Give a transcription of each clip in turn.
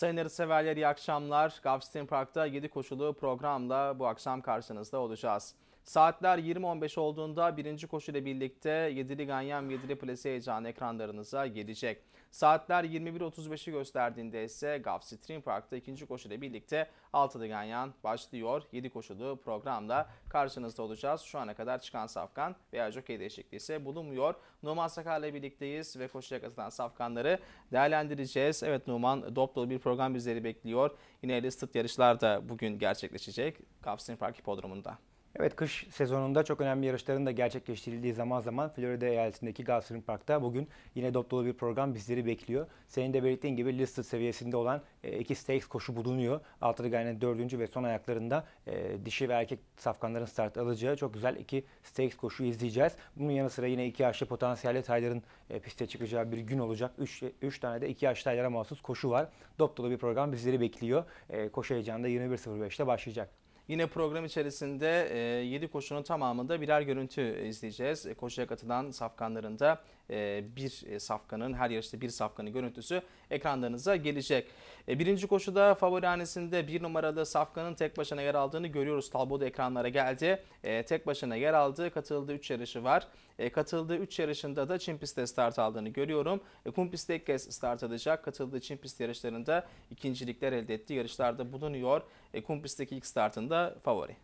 Sayın severler iyi akşamlar. Galveston Park'ta 7 koşulu programla bu akşam karşınızda olacağız. Saatler 20.15 olduğunda birinci koşuyla birlikte Yedili Ganyam Yedili Plesi heyecanı ekranlarınıza gelecek. Saatler 21.35'i gösterdiğinde ise Gulf Stream Park'ta ikinci koşuyla birlikte Altılı Ganyan başlıyor. 7 koşulu programda karşınızda olacağız. Şu ana kadar çıkan Safkan veya Jockey değişikliği ise bulunmuyor. Numan Sakar'la birlikteyiz ve koşuya katılan Safkanları değerlendireceğiz. Evet Numan dop dolu bir program bizleri bekliyor. Yine Listed yarışlar da bugün gerçekleşecek Gulf Stream Park Hipodromu'nda. Evet kış sezonunda çok önemli yarışların da gerçekleştirildiği zaman zaman Florida eyaletindeki Gulfstream Park'ta bugün yine dop dolu bir program bizleri bekliyor. Senin de belirttiğin gibi listed seviyesinde olan e, iki stakes koşu bulunuyor. Altı Altıdırgan'ın dördüncü ve son ayaklarında e, dişi ve erkek safkanların start alacağı çok güzel iki stakes koşu izleyeceğiz. Bunun yanı sıra yine iki yaşlı potansiyel tayların e, piste çıkacağı bir gün olacak. Üç, üç tane de iki yaşlı taylara mahsus koşu var. Dop dolu bir program bizleri bekliyor. E, koşu heyecanı da 21.05'te başlayacak. Yine program içerisinde 7 e, koşunun tamamında birer görüntü izleyeceğiz. E, koşuya katılan safkanların da e, bir e, safkanın her yarışta bir safkanın görüntüsü ekranlarınıza gelecek. E, birinci koşuda favori hanesinde bir numaralı safkanın tek başına yer aldığını görüyoruz. Talbot ekranlara geldi. Tek başına yer aldı. Katıldığı 3 yarışı var. Katıldığı 3 yarışında da Çin pistte start aldığını görüyorum. Kum pistte ilk kez start alacak. Katıldığı Çin pist yarışlarında ikincilikler elde etti. Yarışlarda bulunuyor. Kum pistteki ilk startında favori.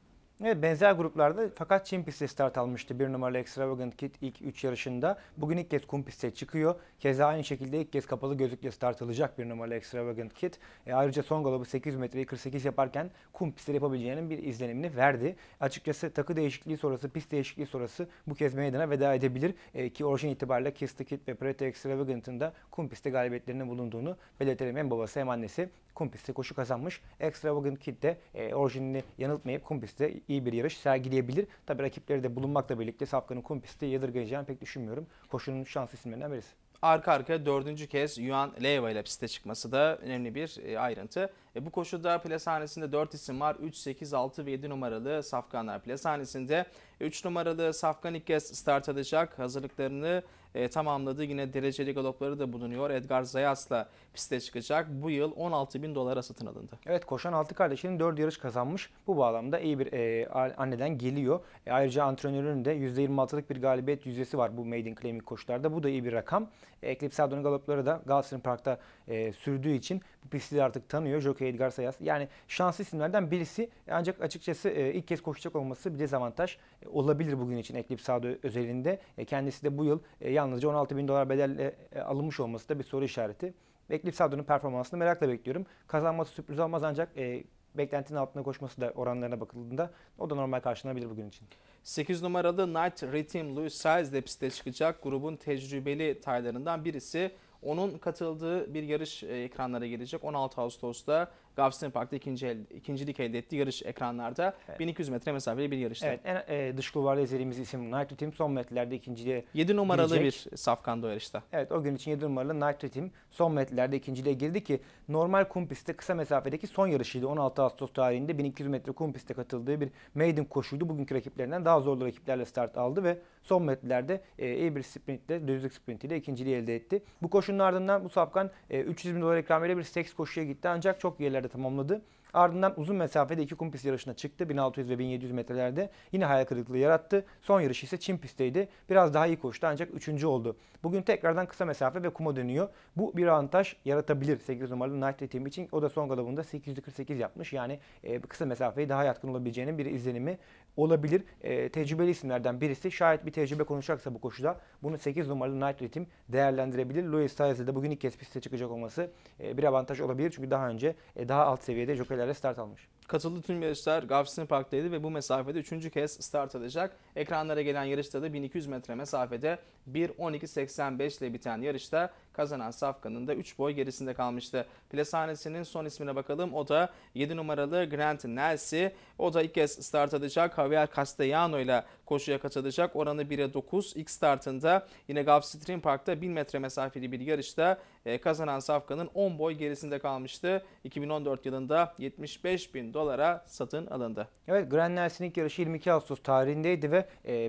Evet benzer gruplarda fakat Çin pisti start almıştı. Bir numaralı Extravagant Kit ilk 3 yarışında. Bugün ilk kez kum pistte çıkıyor. Keza aynı şekilde ilk kez kapalı gözlükle start alacak bir numaralı Extravagant Kit. E, ayrıca son galabı 800 metreyi 48 yaparken kum pistte yapabileceğinin bir izlenimini verdi. Açıkçası takı değişikliği sonrası, pist değişikliği sonrası bu kez meydana veda edebilir. E, ki orijin itibariyle Kiss the Kid ve Preto Extravagant'ın da kum pistte galibiyetlerinin bulunduğunu belirtelim. Hem babası hem annesi kum pistte koşu kazanmış. Extravagant Kit de e, orijinini yanıltmayıp kum pistte iyi bir yarış sergileyebilir. Tabii rakipleri de bulunmakla birlikte Safkan'ın kum pisti yadırgayacağını pek düşünmüyorum. Koşunun şans isimlerinden birisi. Arka arka dördüncü kez Yuan Leyva ile piste çıkması da önemli bir e, ayrıntı. E, bu koşuda plasanesinde 4 isim var. 3, 8, 6 ve 7 numaralı Safkanlar plasanesinde 3 numaralı Safkan İkkez start edecek, Hazırlıklarını e, tamamladı. Yine dereceli galopları da bulunuyor. Edgar Zayas'la piste çıkacak. Bu yıl 16 bin dolara satın alındı. Evet koşan 6 kardeşinin 4 yarış kazanmış. Bu bağlamda iyi bir e, anneden geliyor. E, ayrıca antrenörünün de %26'lık bir galibiyet yüzdesi var bu Made in Claiming koşularda. Bu da iyi bir rakam. E, Eclipsado'nun galopları da Galatasaray'ın Park'ta e, sürdüğü için bu pisti artık tanıyor. Jockey Edgar Sayas. Yani şanslı isimlerden birisi e, ancak açıkçası e, ilk kez koşacak olması bir dezavantaj e, olabilir bugün için Eclipse Audio özelinde. E, kendisi de bu yıl e, yalnızca 16 bin dolar bedelle e, alınmış olması da bir soru işareti. Eclipse Audio'nun performansını merakla bekliyorum. Kazanması sürpriz olmaz ancak e, beklentinin altına koşması da oranlarına bakıldığında o da normal karşılanabilir bugün için. 8 numaralı Night Rhythm Louis Siles de piste çıkacak. Grubun tecrübeli taylarından birisi. Onun katıldığı bir yarış e, ekranlara gelecek 16 Ağustos'ta Galveston Park'ta ikinci el, ikincilik elde etti yarış ekranlarda. Evet. 1200 metre mesafeli bir yarışta. Evet, en, e, dış kulvarda izlediğimiz isim Night Team son metrelerde ikinciliğe 7 numaralı girecek. bir safkan o yarışta. Evet o gün için 7 numaralı Night Team son metrelerde ikinciliğe girdi ki normal kum pistte kısa mesafedeki son yarışıydı. 16 Ağustos tarihinde 1200 metre kum pistte katıldığı bir maiden koşuydu. Bugünkü rakiplerinden daha zorlu rakiplerle start aldı ve son metrelerde e, iyi bir sprintle, düzlük sprintiyle ikinciliği elde etti. Bu koşunun ardından bu safkan e, 300 bin dolar ikram ile bir seks koşuya gitti ancak çok yerlerde metrelerde tamamladı. Ardından uzun mesafede iki kum pist yarışına çıktı. 1600 ve 1700 metrelerde yine hayal kırıklığı yarattı. Son yarışı ise Çin pistteydi. Biraz daha iyi koştu ancak 3. oldu. Bugün tekrardan kısa mesafe ve kuma dönüyor. Bu bir avantaj yaratabilir 8 numaralı Night Team için. O da son galabında 848 yapmış. Yani e, kısa mesafeyi daha yatkın olabileceğinin bir izlenimi olabilir. E, tecrübeli isimlerden birisi. Şayet bir tecrübe konuşacaksa bu koşuda bunu 8 numaralı Night ritim değerlendirebilir. Louis Saez'e de bugün ilk kez piste çıkacak olması e, bir avantaj olabilir. Çünkü daha önce e, daha alt seviyede jokerlerle start almış. Katıldığı tüm yarışlar Galveston Park'taydı ve bu mesafede üçüncü kez start alacak. Ekranlara gelen yarışta da 1200 metre mesafede 1.12.85 ile biten yarışta kazanan Safkan'ın da 3 boy gerisinde kalmıştı. Plasanesinin son ismine bakalım. O da 7 numaralı Grant Nelsi. O da ilk kez start alacak. Javier Castellano ile koşuya katılacak. Oranı 1'e 9. İlk startında yine Gulf Stream Park'ta 1000 metre mesafeli bir yarışta e, kazanan Safkan'ın 10 boy gerisinde kalmıştı. 2014 yılında 75 bin dolara satın alındı. Evet Grand Nelson yarışı 22 Ağustos tarihindeydi ve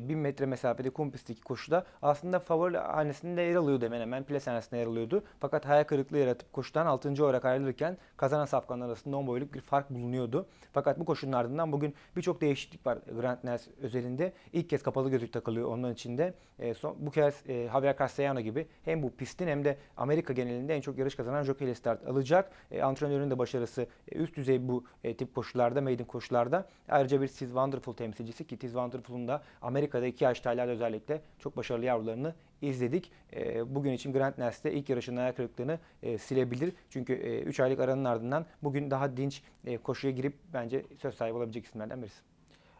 1000 e, metre mesafede kum pistteki koşuda aslında favori hanesinde yer alıyordu hemen hemen plase hanesinde yer alıyordu. Fakat hayal kırıklığı yaratıp koşudan 6. olarak ayrılırken kazanan Safkan'ın arasında 10 boyluk bir fark bulunuyordu. Fakat bu koşunun ardından bugün birçok değişiklik var Grand Nelson özelinde. İlk kez kapalı gözlük takılıyor onun içinde. E, son, bu kez e, Javier Castellano gibi hem bu pistin hem de Amerika genelinde genelinde en çok yarış kazanan jockey ile start alacak. E, antrenörün de başarısı e, üst düzey bu e, tip koşularda, maiden koşularda. Ayrıca bir Tiz Wonderful temsilcisi ki Tiz Wonderful'un da Amerika'da iki yaş taylarda özellikle çok başarılı yavrularını izledik. E, bugün için Grand Nest'te ilk yarışın ayak kırıklığını e, silebilir. Çünkü 3 e, aylık aranın ardından bugün daha dinç e, koşuya girip bence söz sahibi olabilecek isimlerden birisi.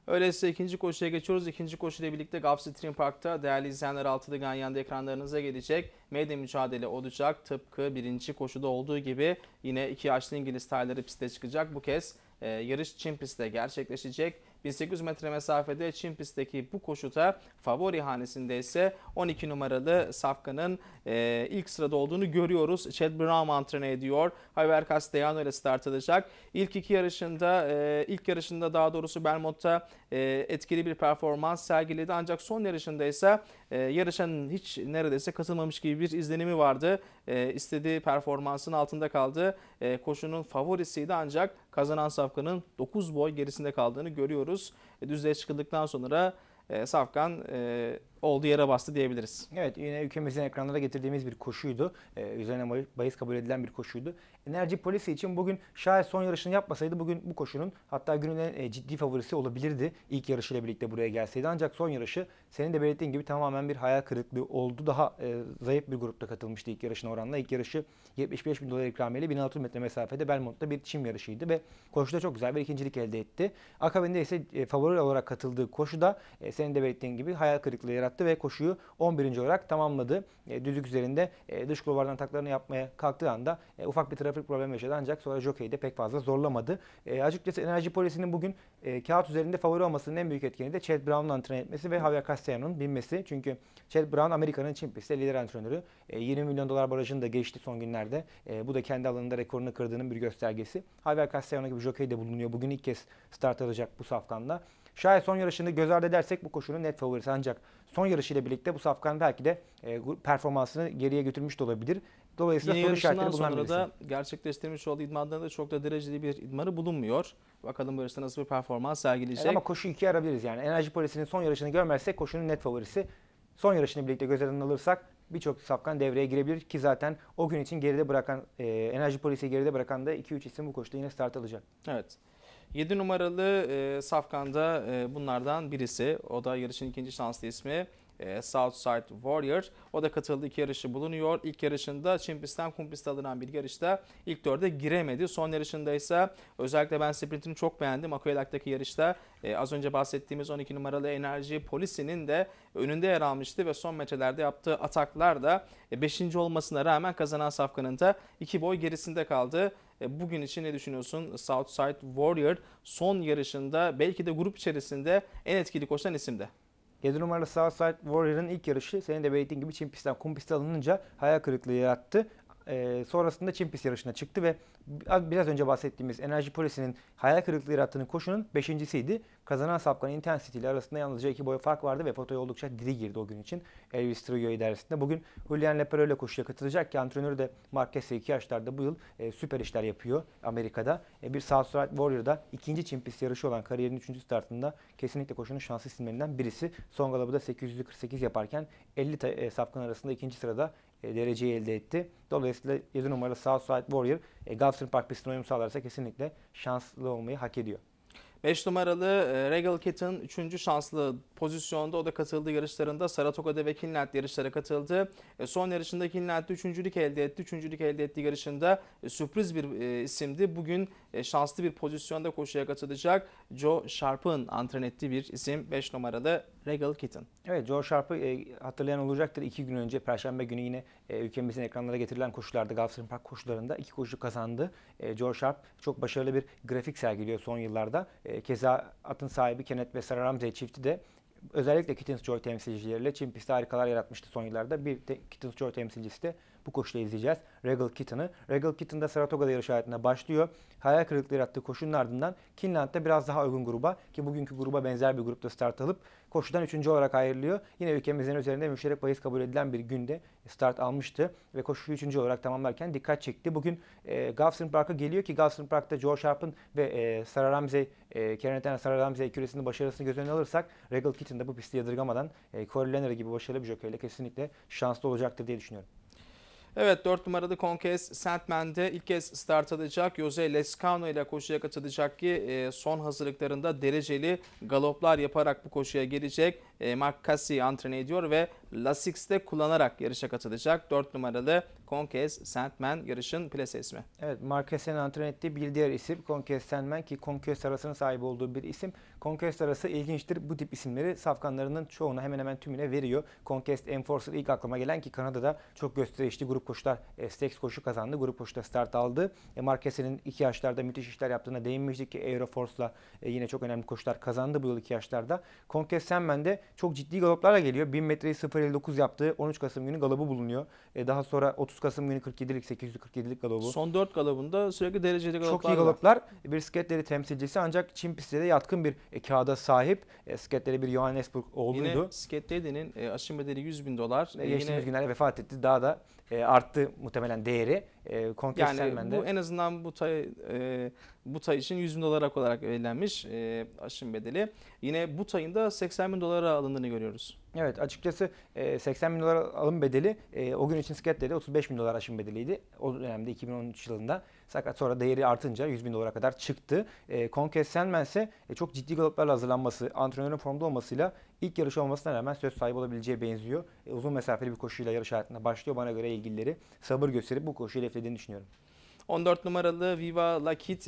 Öyleyse ikinci koşuya geçiyoruz. İkinci koşuyla birlikte Gulfstream Park'ta değerli izleyenler altıda ganyanda ekranlarınıza gelecek. Medya mücadele olacak. Tıpkı birinci koşuda olduğu gibi yine iki yaşlı İngiliz tayları piste çıkacak. Bu kez e, yarış Çin pistte gerçekleşecek. 1800 metre mesafede Çin pistteki bu koşuta favori hanesinde ise 12 numaralı Safkan'ın e, ilk sırada olduğunu görüyoruz. Chad Brown antrenör ediyor. Javier Castellano ile start alacak. İlk iki yarışında e, ilk yarışında daha doğrusu Belmont'ta e, etkili bir performans sergiledi. Ancak son yarışında ise e, yarışan hiç neredeyse katılmamış gibi bir izlenimi vardı e, istediği performansın altında kaldı. E, koşunun favorisiydi ancak kazanan Safkan'ın 9 boy gerisinde kaldığını görüyoruz. E, düzlüğe çıkıldıktan sonra e, Safkan e, olduğu yere bastı diyebiliriz. Evet yine ülkemizin ekranlara getirdiğimiz bir koşuydu. E, üzerine bahis kabul edilen bir koşuydu. Enerji Polisi için bugün şayet son yarışını yapmasaydı bugün bu koşunun hatta günün en e, ciddi favorisi olabilirdi. İlk yarışıyla birlikte buraya gelseydi. Ancak son yarışı senin de belirttiğin gibi tamamen bir hayal kırıklığı oldu. Daha e, zayıf bir grupta katılmıştı ilk yarışına oranla. İlk yarışı 75 bin dolar ikramiyle 1600 metre mesafede Belmont'ta bir çim yarışıydı ve koşuda çok güzel bir ikincilik elde etti. Akabinde ise e, favori olarak katıldığı koşuda e, senin de belirttiğin gibi hayal kırıklığı yarattı ve koşuyu 11. olarak tamamladı. E, düzlük üzerinde e, dış kulvardan taklarını yapmaya kalktığı anda e, ufak bir trafik trafik problemi yaşadı ancak sonra jockey de pek fazla zorlamadı. E, açıkçası Enerji Polisi'nin bugün e, kağıt üzerinde favori olmasının en büyük etkeni de Chad Brown'un antren etmesi ve Javier Castellano'nun binmesi. Çünkü Chad Brown Amerika'nın Çin pistte lider antrenörü. E, 20 milyon dolar barajını da geçti son günlerde. E, bu da kendi alanında rekorunu kırdığının bir göstergesi. Javier Castellano gibi jockey de bulunuyor. Bugün ilk kez start alacak bu safkanla. Şayet son yarışını göz ardı edersek bu koşunun net favorisi ancak son yarışıyla birlikte bu safkan belki de e, performansını geriye götürmüş de olabilir. Dolayısıyla Yine soru işaretleri bundan sonra birisi. da gerçekleştirmiş olduğu idmanlarda da çok da dereceli bir idmanı bulunmuyor. Bakalım bu yarışta nasıl bir performans sergileyecek. Evet, ama koşu ikiye arabiliriz yani. Enerji Polisi'nin son yarışını görmezsek koşunun net favorisi. Son yarışını birlikte göz önüne alırsak birçok safkan devreye girebilir ki zaten o gün için geride bırakan, e, enerji polisi geride bırakan da 2-3 isim bu koşuda yine start alacak. Evet. 7 numaralı e, Safkan'da e, bunlardan birisi. O da yarışın ikinci şanslı ismi. Ee, Southside Warrior. O da katıldı iki yarışı bulunuyor. İlk yarışında Çimpis'ten Kumpis'te alınan bir yarışta ilk dörde giremedi. Son yarışında ise özellikle ben sprintini çok beğendim. Aquelac'taki yarışta e, az önce bahsettiğimiz 12 numaralı enerji polisinin de önünde yer almıştı ve son metrelerde yaptığı ataklar da 5. E, olmasına rağmen kazanan Safkan'ın da iki boy gerisinde kaldı. E, bugün için ne düşünüyorsun? Southside Warrior son yarışında belki de grup içerisinde en etkili koşan isimde. 7 numaralı Southside Warrior'ın ilk yarışı senin de belirttiğin gibi çin pistten kum piste alınınca hayal kırıklığı yarattı e, sonrasında Çimpis yarışına çıktı ve biraz önce bahsettiğimiz enerji polisinin hayal kırıklığı yarattığının koşunun beşincisiydi. Kazanan sapkan Intensity ile arasında yalnızca iki boy fark vardı ve fotoya oldukça diri girdi o gün için Elvis Trillo idaresinde. Bugün Julian Leperole koşuya katılacak ki antrenörü de Marquez'e iki yaşlarda bu yıl e, süper işler yapıyor Amerika'da. E, bir Southside Warrior'da ikinci Çimpis yarışı olan kariyerin üçüncü startında kesinlikle koşunun şanslı isimlerinden birisi. Son galabı da 848 yaparken 50 e, sapkan arasında ikinci sırada e, dereceyi elde etti. Dolayısıyla 7 numaralı Southside Warrior e, Galatasaray Park pistine uyum sağlarsa kesinlikle şanslı olmayı hak ediyor. 5 numaralı e, Regal Kitten 3. şanslı pozisyonda o da katıldığı yarışlarında. Saratoga'da ve Kinland yarışlara katıldı. E, son yarışında Kinland'de 3.lük elde etti. 3.lük elde ettiği yarışında e, sürpriz bir isimdi. Bugün şanslı bir pozisyonda koşuya katılacak. Joe Sharp'ın antren ettiği bir isim 5 numaralı Regal Kitten. Evet, Joe Sharp'ı e, hatırlayan olacaktır. İki gün önce, Perşembe günü yine e, ülkemizin ekranlara getirilen koşullarda Galatasaray Park koşularında iki koşu kazandı. E, Joe Sharp çok başarılı bir grafik sergiliyor son yıllarda. E, keza atın sahibi Kenneth ve Sarah Ramsey çifti de özellikle Kittens Joy temsilcileriyle çim pisti harikalar yaratmıştı son yıllarda. Bir te- Kittens Joy temsilcisi de bu koşuda izleyeceğiz. Regal Kitten'ı. Regal Kitten de Saratoga'da yarış hayatına başlıyor. Hayal kırıklığı yarattığı koşunun ardından Kinland'da biraz daha uygun gruba ki bugünkü gruba benzer bir grupta start alıp koşudan üçüncü olarak ayrılıyor. Yine ülkemizin üzerinde müşterek bahis kabul edilen bir günde start almıştı ve koşuyu üçüncü olarak tamamlarken dikkat çekti. Bugün e, Gulfstream Park'a geliyor ki Gulfstream Park'ta Joe Sharp'ın ve e, Sarah Ramsey, e, Kenneth Sarah Ramsey küresinin başarısını göz önüne alırsak Regal Kitten'da bu pisti yadırgamadan e, Corey Leonard gibi başarılı bir jokeyle kesinlikle şanslı olacaktır diye düşünüyorum. Evet 4 numaralı Konkes Sandman'de ilk kez start alacak. Jose Lescano ile koşuya katılacak ki e, son hazırlıklarında dereceli galoplar yaparak bu koşuya gelecek. E, Mark Cassie antren ediyor ve Lasix'te kullanarak yarışa katılacak. 4 numaralı Conquest Sandman yarışın plase ismi. Evet Marquez'in antren ettiği bir diğer isim Conquest Sandman ki Conquest arasının sahibi olduğu bir isim. Conquest arası ilginçtir. Bu tip isimleri safkanlarının çoğuna hemen hemen tümüne veriyor. Conquest Enforcer ilk aklıma gelen ki Kanada'da çok gösterişli grup koşular e, stakes koşu kazandı. Grup koşuda start aldı. E, Marquez'in iki yaşlarda müthiş işler yaptığına değinmiştik ki Aeroforce'la e, yine çok önemli koşular kazandı bu yıl iki yaşlarda. Conquest Sandman de çok ciddi galoplarla geliyor. 1000 metreyi 0 0.59 yaptığı 13 Kasım günü galabı bulunuyor. E, daha sonra 30 Kasım günü 47'lik 847'lik galabı. Son 4 galabında sürekli dereceli galaplar Çok iyi galaplar. Bir Brisketleri temsilcisi ancak Çin pistine yatkın bir e, kağıda sahip. E, sketleri bir Johannesburg oğluydu. Yine Sketledi'nin e, aşım bedeli 100 bin dolar. E, geçtiğimiz yine... günlerde vefat etti. Daha da e, arttı muhtemelen değeri. E, yani bu en azından bu tay, e, bu tay için 100 bin dolar olarak belirlenmiş e, aşım bedeli. Yine bu tayın da 80 bin dolara alındığını görüyoruz. Evet açıkçası 80 e, bin dolar alım bedeli e, o gün için Sketler'de 35 bin dolar aşım bedeliydi. O dönemde 2013 yılında. Fakat sonra değeri artınca 100 bin dolara kadar çıktı. E, Conquest Sandman ise çok ciddi galoplarla hazırlanması, antrenörün formda olmasıyla ilk yarış olmasına rağmen söz sahibi olabileceğe benziyor. Uzun mesafeli bir koşuyla yarış hayatına başlıyor. Bana göre ilgilileri sabır gösterip bu koşuyu hedeflediğini düşünüyorum. 14 numaralı Viva Lakit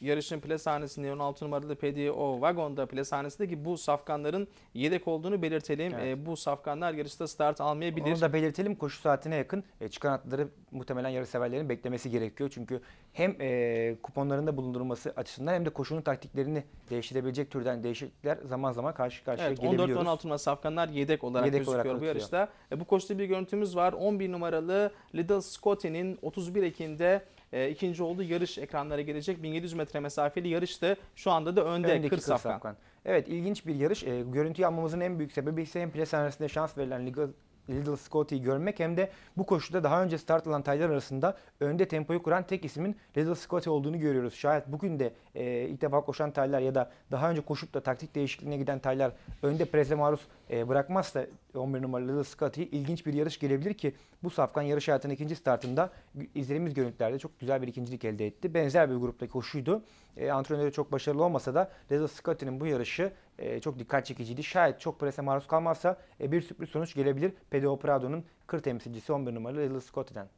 yarışın sahnesinde 16 numaralı PDO Wagon'da sahnesindeki bu safkanların yedek olduğunu belirtelim. Evet. E, bu safkanlar yarışta start almayabilir. Onu da belirtelim. Koşu saatine yakın e, çıkan atları muhtemelen yarış severlerin beklemesi gerekiyor. Çünkü hem e, kuponlarında bulundurulması açısından hem de koşunun taktiklerini değiştirebilecek türden değişiklikler zaman zaman karşı karşıya evet, gelebiliyoruz. 14-16 numaralı safkanlar yedek olarak yedek gözüküyor olarak bu yarışta. E, bu koşuda bir görüntümüz var. 11 numaralı Little Scotty'nin 31 Ekim'de e, ikinci oldu yarış ekranlara gelecek. 1700 metre mesafeli yarıştı. Şu anda da önde Öndeki Kır Safkan. Evet ilginç bir yarış. E, ee, görüntü yapmamızın en büyük sebebi ise hem pres arasında şans verilen Liga Little Scotty'yi görmek hem de bu koşuda daha önce start alan taylar arasında önde tempoyu kuran tek ismin Little Scotty olduğunu görüyoruz. Şayet bugün de e, ilk defa koşan taylar ya da daha önce koşup da taktik değişikliğine giden taylar önde preze maruz e, bırakmazsa 11 numaralı Little Scotty ilginç bir yarış gelebilir ki bu safkan yarış hayatının ikinci startında izlediğimiz görüntülerde çok güzel bir ikincilik elde etti. Benzer bir grupta koşuydu. E, antrenörü çok başarılı olmasa da Little Scotty'nin bu yarışı e, çok dikkat çekiciydi. Şayet çok prese maruz kalmazsa e, bir sürpriz sonuç gelebilir Pedro Prado'nun kır temsilcisi 11 numaralı Little Scotty'den.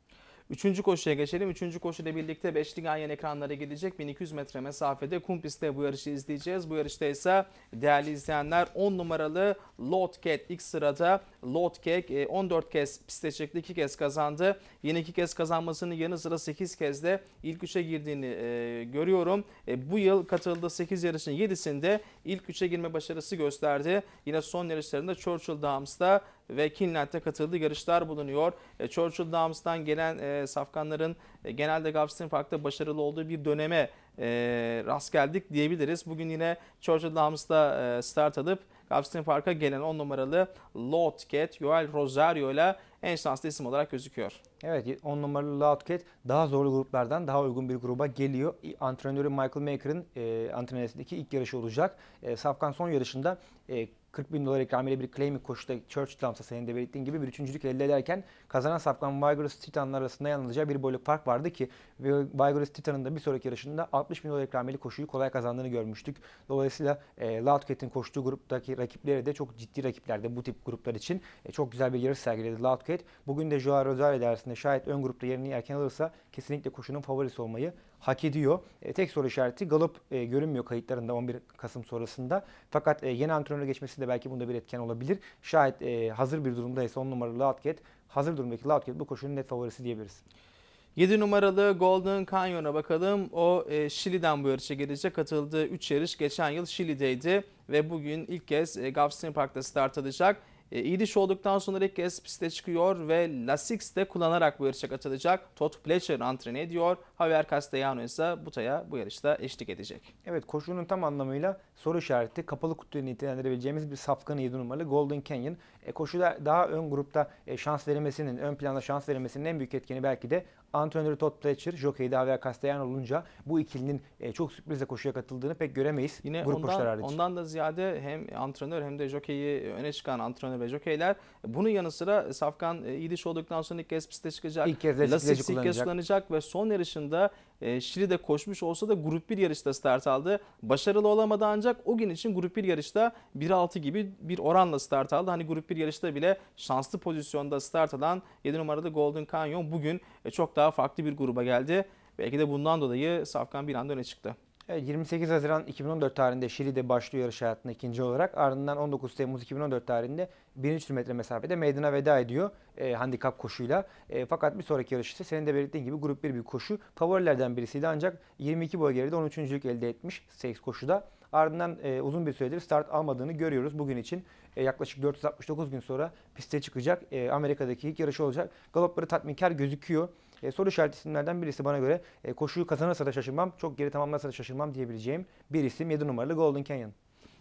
Üçüncü koşuya geçelim. Üçüncü koşuyla birlikte beşli ganyan ekranlara gidecek. 1200 metre mesafede Kumpis'te bu yarışı izleyeceğiz. Bu yarışta ise değerli izleyenler 10 numaralı Lotcat ilk sırada Lot Kek 14 kez piste çıktı 2 kez kazandı. Yine 2 kez kazanmasının yanı sıra 8 kez de ilk 3'e girdiğini e, görüyorum. E, bu yıl katıldığı 8 yarışın 7'sinde ilk 3'e girme başarısı gösterdi. Yine son yarışlarında Churchill Downs'da ve Kinland'da katıldığı yarışlar bulunuyor. E, Churchill Downs'tan gelen e, safkanların e, genelde Gavs'ın farklı başarılı olduğu bir döneme e, rast geldik diyebiliriz. Bugün yine Churchill Downs'da e, start alıp Galatasaray Park'a gelen 10 numaralı Lotket, Joel Rosario ile en şanslı isim olarak gözüküyor. Evet 10 numaralı Loudcat daha zorlu gruplardan daha uygun bir gruba geliyor. Antrenörü Michael Maker'ın e, antrenörsündeki ilk yarışı olacak. E, Safkan son yarışında e, 40 bin dolar ikramiyle bir claiming koşuda Church Trump'sa senin de belirttiğin gibi bir üçüncülük elde ederken kazanan sapkan Vigorous Titan'lar arasında yalnızca bir boyluk fark vardı ki Vigorous Titan'ın da bir sonraki yarışında 60 bin dolar ikramiyeli koşuyu kolay kazandığını görmüştük. Dolayısıyla e, Loudcat'in koştuğu gruptaki rakipleri de çok ciddi rakiplerde bu tip gruplar için e, çok güzel bir yarış sergiledi Loudcat. Bugün de Joao Rosario ile şayet ön grupta yerini erken alırsa kesinlikle koşunun favorisi olmayı hak ediyor. E, tek soru işareti galip e, görünmüyor kayıtlarında 11 Kasım sonrasında. Fakat e, yeni antrenöre geçmesi de belki bunda bir etken olabilir. Şayet e, hazır bir durumdaysa 10 numaralı Latket, hazır durumdaki Latket bu koşunun net favorisi diyebiliriz. 7 numaralı Golden Canyon'a bakalım. O e, Şili'den bu yarışa gelecek. Katıldığı 3 yarış geçen yıl Şili'deydi ve bugün ilk kez e, Gulfstream Park'ta start alacak. E, İdiş olduktan sonra ilk kez piste çıkıyor ve Lasix'te kullanarak bu yarışa katılacak. Todd Pletcher antrenör ediyor. Javier Castellano ise Buta'ya bu yarışta eşlik edecek. Evet koşunun tam anlamıyla soru işareti kapalı kutuyu nitelendirebileceğimiz bir safkanı 7 numaralı Golden Canyon. E, koşuda daha ön grupta e, şans verilmesinin, ön planda şans verilmesinin en büyük etkeni belki de antrenörü Todd Pletcher, jokeyde Javier Castellano olunca bu ikilinin e, çok sürprizle koşuya katıldığını pek göremeyiz. Yine grup ondan, ondan da ziyade hem antrenör hem de jockeyi öne çıkan antrenör kaptanı ve jokeyler. Bunun yanı sıra e, Safkan e, İdiş olduktan sonra ilk kez piste çıkacak. İlk kez lastik kullanacak. kullanacak ve son yarışında e, Şili'de koşmuş olsa da grup 1 yarışta start aldı. Başarılı olamadı ancak o gün için grup 1 yarışta 1.6 gibi bir oranla start aldı. Hani grup 1 yarışta bile şanslı pozisyonda start alan 7 numaralı Golden Canyon bugün çok daha farklı bir gruba geldi. Belki de bundan dolayı Safkan bir anda öne çıktı. 28 Haziran 2014 tarihinde Şili'de başlıyor yarış hayatında ikinci olarak. Ardından 19 Temmuz 2014 tarihinde 1300 metre mesafede meydana veda ediyor e, handikap koşuyla. E, fakat bir sonraki yarış ise senin de belirttiğin gibi grup 1 bir koşu. Favorilerden birisiydi ancak 22 boy geride 13.lük elde etmiş 8 koşuda. Ardından e, uzun bir süredir start almadığını görüyoruz bugün için. E, yaklaşık 469 gün sonra piste çıkacak. E, Amerika'daki ilk yarışı olacak. Galopları tatminkar gözüküyor e, soru işareti isimlerden birisi bana göre e, koşuyu kazanırsa da şaşırmam, çok geri tamamlarsa da şaşırmam diyebileceğim bir isim 7 numaralı Golden Canyon.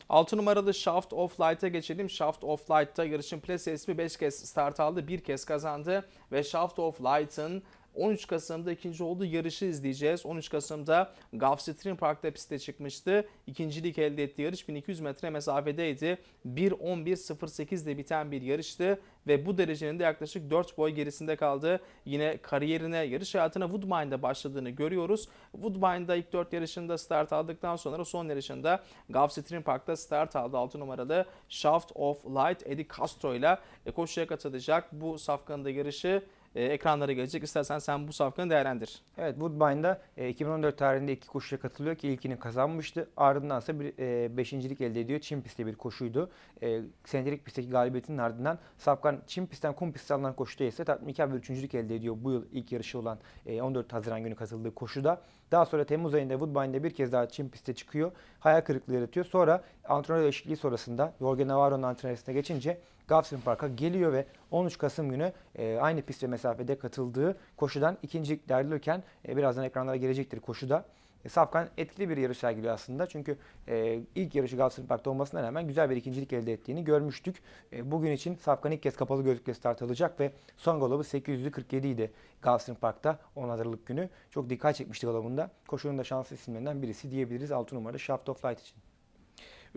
6 numaralı Shaft of Light'a geçelim. Shaft of Light'ta yarışın plase ismi 5 kez start aldı, 1 kez kazandı ve Shaft of Light'ın 13 Kasım'da ikinci olduğu yarışı izleyeceğiz. 13 Kasım'da Gulfstream Park'ta piste çıkmıştı. İkincilik elde etti yarış 1200 metre mesafedeydi. 1.11.08 ile biten bir yarıştı ve bu derecenin de yaklaşık 4 boy gerisinde kaldı. Yine kariyerine, yarış hayatına Woodbine'da başladığını görüyoruz. Woodbine'da ilk 4 yarışında start aldıktan sonra son yarışında Gulfstream Park'ta start aldı 6 numaralı Shaft of Light Eddie Castro ile e, koşuya katılacak. Bu safkanın da yarışı e, ekranlara gelecek. İstersen sen bu safkanı değerlendir. Evet Woodbine'da e, 2014 tarihinde iki koşuya katılıyor ki ilkini kazanmıştı. Ardından ise bir, e, beşincilik elde ediyor. Çin pisti bir koşuydu. E, senelik pistteki galibiyetinin ardından safkan Çin pistten kum pistten alınan koşuda ise tatmiken bir üçüncülük elde ediyor. Bu yıl ilk yarışı olan e, 14 Haziran günü katıldığı koşuda. Daha sonra Temmuz ayında Woodbine'de bir kez daha Çin piste çıkıyor. Hayal kırıklığı yaratıyor. Sonra antrenör değişikliği sonrasında Jorge Navarro'nun antrenörüne geçince Gulfstream Park'a geliyor ve 13 Kasım günü e, aynı pist ve mesafede katıldığı koşudan ikinci derlilirken e, birazdan ekranlara gelecektir koşuda. E, Safkan etkili bir yarış sergiliyor aslında. Çünkü e, ilk yarışı Galatasaray Park'ta olmasına rağmen güzel bir ikincilik elde ettiğini görmüştük. E, bugün için Safkan ilk kez kapalı gözlükle start alacak ve son golabı 847 idi Galatasaray Park'ta 10 Hazırlık günü. Çok dikkat çekmişti golabında. Koşunun da şanslı isimlerinden birisi diyebiliriz 6 numara Shaft of Light için.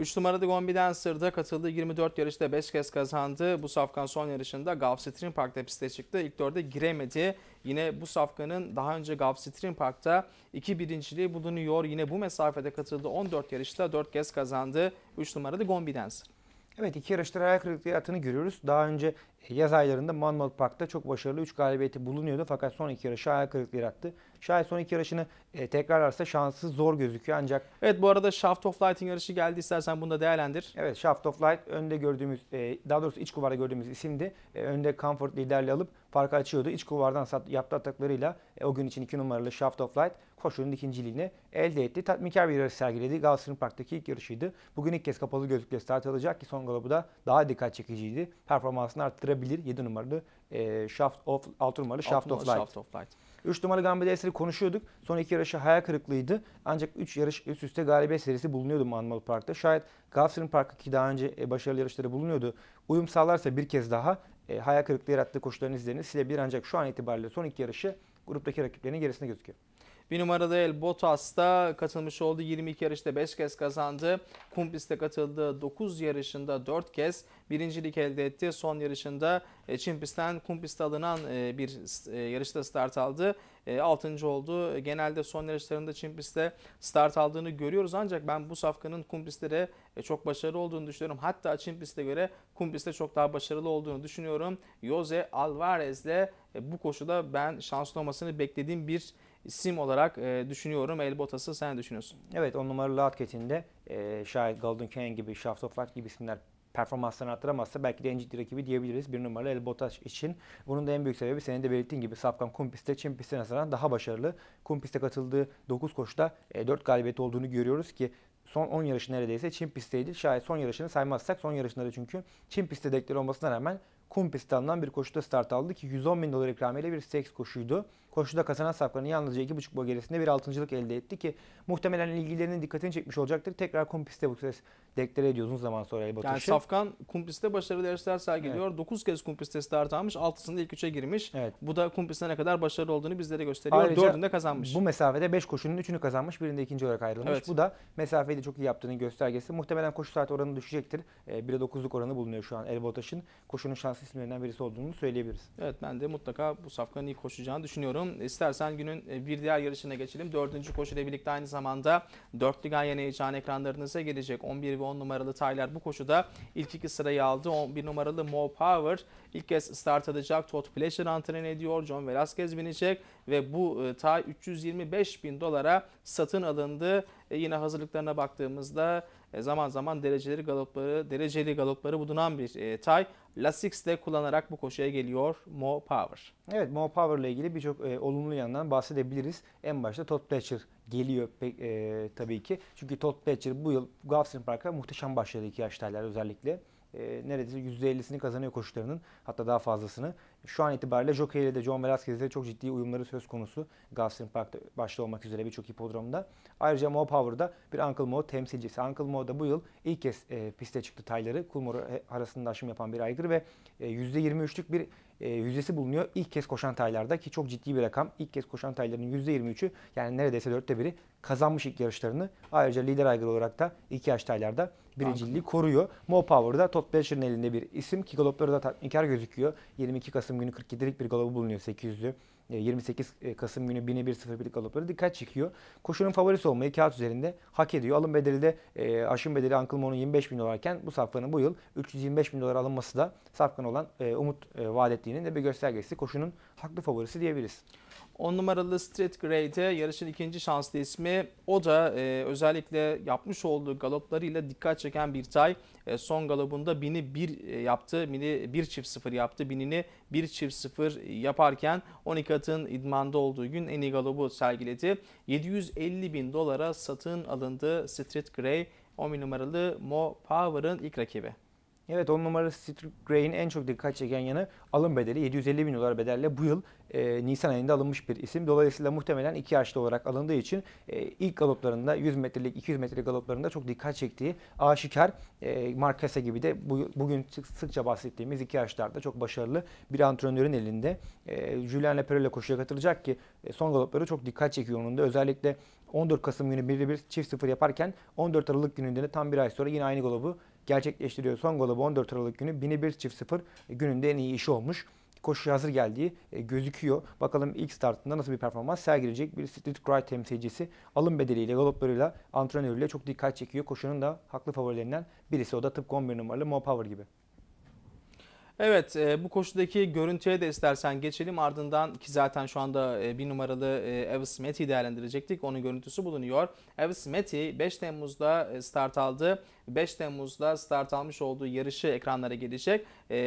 3 numaralı Gombi sırda katıldığı 24 yarışta 5 kez kazandı. Bu safkan son yarışında Gulfstream Park'ta piste çıktı. İlk dörde giremedi. Yine bu safkanın daha önce Gulfstream Park'ta 2 birinciliği bulunuyor. Yine bu mesafede katıldı. 14 yarışta 4 kez kazandı. 3 numaralı Gombi Dancer. Evet iki yarışta hayal kırıklığı atını görüyoruz. Daha önce e, yaz aylarında Monmouth Park'ta çok başarılı 3 galibiyeti bulunuyordu. Fakat son iki yarışı hayal kırıklığı yarattı. Şayet son iki yarışını e, arsa şansı zor gözüküyor ancak. Evet bu arada Shaft of Light'in yarışı geldi. istersen bunu da değerlendir. Evet Shaft of Light önde gördüğümüz, e, daha doğrusu iç kuvarda gördüğümüz isimdi. E, önde Comfort liderliği alıp farkı açıyordu. İç kuvardan sat, yaptığı ataklarıyla e, o gün için iki numaralı Shaft of Light koşunun ikinciliğini elde etti. Tatminkar bir yarış sergiledi. Galatasaray Park'taki ilk yarışıydı. Bugün ilk kez kapalı gözlükle start alacak ki son galabı da daha dikkat çekiciydi. Performansını arttırabilir 7 numaralı e, Shaft of 6 numaralı Shaft, of, Light. Shaft of Light. 3 numaralı Gambia eseri konuşuyorduk. Son iki yarışı hayal kırıklığıydı. Ancak 3 yarış üst üste galibiyet serisi bulunuyordu Manmalı Park'ta. Şayet Gulfstream Park'ı ki daha önce e, başarılı yarışları bulunuyordu. Uyum sağlarsa bir kez daha e, hayal kırıklığı yarattığı koşuların izlerini silebilir. Ancak şu an itibariyle son iki yarışı gruptaki rakiplerinin gerisinde gözüküyor. Bir numarada El Bottas da katılmış oldu. 22 yarışta 5 kez kazandı. Kumpis'te katıldığı 9 yarışında 4 kez birincilik elde etti. Son yarışında e, Çin pistten Kumpis'te alınan e, bir e, yarışta start aldı. 6. oldu. Genelde son yarışlarında Çin pistte start aldığını görüyoruz. Ancak ben bu safkanın Kumpis'te de çok başarılı olduğunu düşünüyorum. Hatta Çin pistte göre Kumpis'te çok daha başarılı olduğunu düşünüyorum. Jose Alvarez'le bu koşuda ben şanslı olmasını beklediğim bir isim olarak e, düşünüyorum. El sen düşünüyorsun. Evet on numaralı Atketin'de e, şayet Golden Kane gibi, Shaft gibi isimler performanslarını arttıramazsa belki de en ciddi rakibi diyebiliriz. Bir numaralı El Botas için. Bunun da en büyük sebebi senin de belirttiğin gibi Sapkan Kumpis'te Çin piste nazaran daha başarılı. Kumpis'te katıldığı 9 koşuda e, 4 galibiyeti olduğunu görüyoruz ki son 10 yarışı neredeyse Çin pistteydi. Şayet son yarışını saymazsak son yarışları çünkü Çin pistte dekleri olmasına rağmen kum pistandan bir koşuda start aldı ki 110 bin dolar ikramiyle bir seks koşuydu. Koşuda kazanan safkanın yalnızca 2,5 boy gerisinde bir altıncılık elde etti ki muhtemelen ilgilerinin dikkatini çekmiş olacaktır. Tekrar kum pistte bu ses deklare ediyorsunuz zaman sonra El Yani Safkan kum pistte başarılı yarışlar sergiliyor. Evet. 9 kez kum pistte start almış. 6'sında ilk 3'e girmiş. Evet. Bu da kum pistte ne kadar başarılı olduğunu bizlere gösteriyor. Ayrıca 4'ünde kazanmış. Bu mesafede 5 koşunun 3'ünü kazanmış. Birinde ikinci olarak ayrılmış. Evet. Bu da mesafeyi de çok iyi yaptığının göstergesi. Muhtemelen koşu saati oranı düşecektir. E, 1'e 9'luk oranı bulunuyor şu an El Koşunun şansı bahis isimlerinden birisi olduğunu söyleyebiliriz. Evet ben de mutlaka bu safkanın iyi koşacağını düşünüyorum. İstersen günün e, bir diğer yarışına geçelim. Dördüncü koşuyla birlikte aynı zamanda dörtlü ganyan heyecanı ekranlarınıza gelecek. 11 ve 10 numaralı Taylar bu koşuda ilk iki sırayı aldı. 11 numaralı Mo Power ilk kez start alacak. Todd Pleasure antren ediyor. John Velasquez binecek ve bu e, tay 325 bin dolara satın alındı. E yine hazırlıklarına baktığımızda e, zaman zaman dereceleri galopları, dereceli galopları bulunan bir e, tay. Lasix de kullanarak bu koşuya geliyor Mo Power. Evet Mo Power ile ilgili birçok e, olumlu yandan bahsedebiliriz. En başta Todd Pletcher geliyor pek, e, tabii ki. Çünkü Todd Pletcher bu yıl Galveston Park'a muhteşem başladı iki yaş özellikle e, neredeyse %50'sini kazanıyor koşularının hatta daha fazlasını. Şu an itibariyle Jockey ile de John ile çok ciddi uyumları söz konusu. Gulfstream Park'ta başta olmak üzere birçok hipodromda. Ayrıca Mo Power'da bir Uncle Mo temsilcisi. Uncle Mo da bu yıl ilk kez e, piste çıktı tayları. Kulmor e, arasında aşım yapan bir aygır ve e, %23'lük bir e, yüzdesi bulunuyor ilk kez koşan taylarda ki çok ciddi bir rakam. İlk kez koşan tayların %23'ü yani neredeyse dörtte biri kazanmış ilk yarışlarını. Ayrıca lider aygır olarak da iki yaş taylarda birinciliği koruyor. Mo Power'da Todd Beecher'ın elinde bir isim ki golopları da tatminkar gözüküyor. 22 Kasım günü 47'lik bir galobu bulunuyor 800'lü. 28 e, e, Kasım günü 1000'e 1-0'lık galopları dikkat çekiyor. Koşunun favorisi olmayı kağıt üzerinde hak ediyor. Alım bedeli de e, aşın bedeli Uncle Mo'nun 25 bin dolarken bu safkanın bu yıl 325 bin dolar alınması da safkan olan e, Umut e, Vadetli'nin de bir göstergesi. Koşunun haklı favorisi diyebiliriz. 10 numaralı Street Grade'e yarışın ikinci şanslı ismi. O da e, özellikle yapmış olduğu galoplarıyla dikkat çeken bir tay. E, son galopunda bini bir e, yaptı. Bini bir çift sıfır yaptı. Binini bir çift sıfır yaparken 12 atın idmanda olduğu gün en iyi galobu sergiledi. 750 bin dolara satın alındı Street Grey 10 numaralı Mo Power'ın ilk rakibi. Evet 10 numaralı Street Gray'in en çok dikkat çeken yanı alım bedeli 750 bin dolar bedelle bu yıl e, Nisan ayında alınmış bir isim. Dolayısıyla muhtemelen iki yaşlı olarak alındığı için e, ilk galoplarında 100 metrelik 200 metrelik galoplarında çok dikkat çektiği aşikar e, Marquesa gibi de bu, bugün sıkça bahsettiğimiz iki yaşlarda çok başarılı bir antrenörün elinde. E, Julian Leperle koşuya katılacak ki e, son galopları çok dikkat çekiyor onun da. Özellikle 14 Kasım günü 1'de 1 çift sıfır yaparken 14 Aralık gününde de tam bir ay sonra yine aynı galobu gerçekleştiriyor. Son golü 14 Aralık günü 1001 çift 0 e, gününde en iyi işi olmuş. Koşu hazır geldiği e, gözüküyor. Bakalım ilk startında nasıl bir performans sergileyecek bir Street Cry temsilcisi. Alın bedeliyle, galoplarıyla, antrenörüyle çok dikkat çekiyor. Koşunun da haklı favorilerinden birisi. O da tıpkı 11 numaralı Mo Power gibi. Evet e, bu koşudaki görüntüye de istersen geçelim ardından ki zaten şu anda e, bir numaralı e, Evis Matty'i değerlendirecektik. Onun görüntüsü bulunuyor. Evis Matty 5 Temmuz'da e, start aldı. 5 Temmuz'da start almış olduğu yarışı ekranlara gelecek.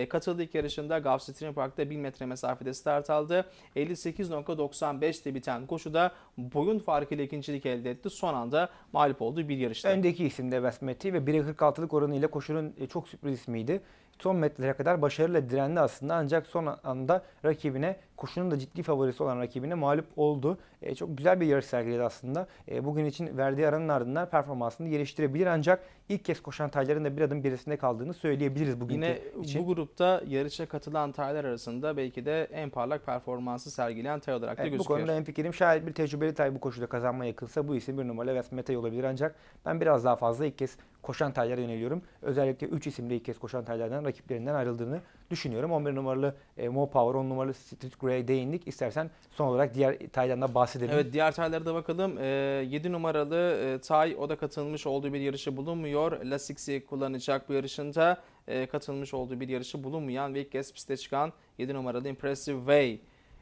katıldığı ilk yarışında Gulfstream Park'ta 1000 metre mesafede start aldı. 58.95'te biten koşuda boyun farkıyla ikincilik elde etti. Son anda mağlup olduğu bir yarışta. Öndeki isimde Evis Matty ve 1'e 46'lık oranıyla koşunun çok sürpriz ismiydi son metrelere kadar başarıyla direndi aslında ancak son anda rakibine koşunun da ciddi favorisi olan rakibine mağlup oldu. E, çok güzel bir yarış sergiledi aslında. E, bugün için verdiği aranın ardından performansını geliştirebilir ancak ilk kez koşan Taylar'ın da bir adım gerisinde kaldığını söyleyebiliriz bugün Yine için. bu grupta yarışa katılan Taylar arasında belki de en parlak performansı sergileyen Tay olarak da evet, gözüküyor. Bu konuda en fikrim şayet bir tecrübeli Tay bu koşuda kazanma yakınsa bu isim bir numara West Meta olabilir ancak ben biraz daha fazla ilk kez koşan Taylar'a yöneliyorum. Özellikle 3 isimli ilk kez koşan Taylar'dan rakiplerinden ayrıldığını düşünüyorum. 11 numaralı e, Mo Power, 10 numaralı Street Gray'e değindik. İstersen son olarak diğer taydan bahsedelim. Evet diğer taylara da bakalım. E, 7 numaralı e, tay o da katılmış olduğu bir yarışı bulunmuyor. Lasix'i kullanacak bu yarışında e, katılmış olduğu bir yarışı bulunmayan ve ilk kez piste çıkan 7 numaralı Impressive Way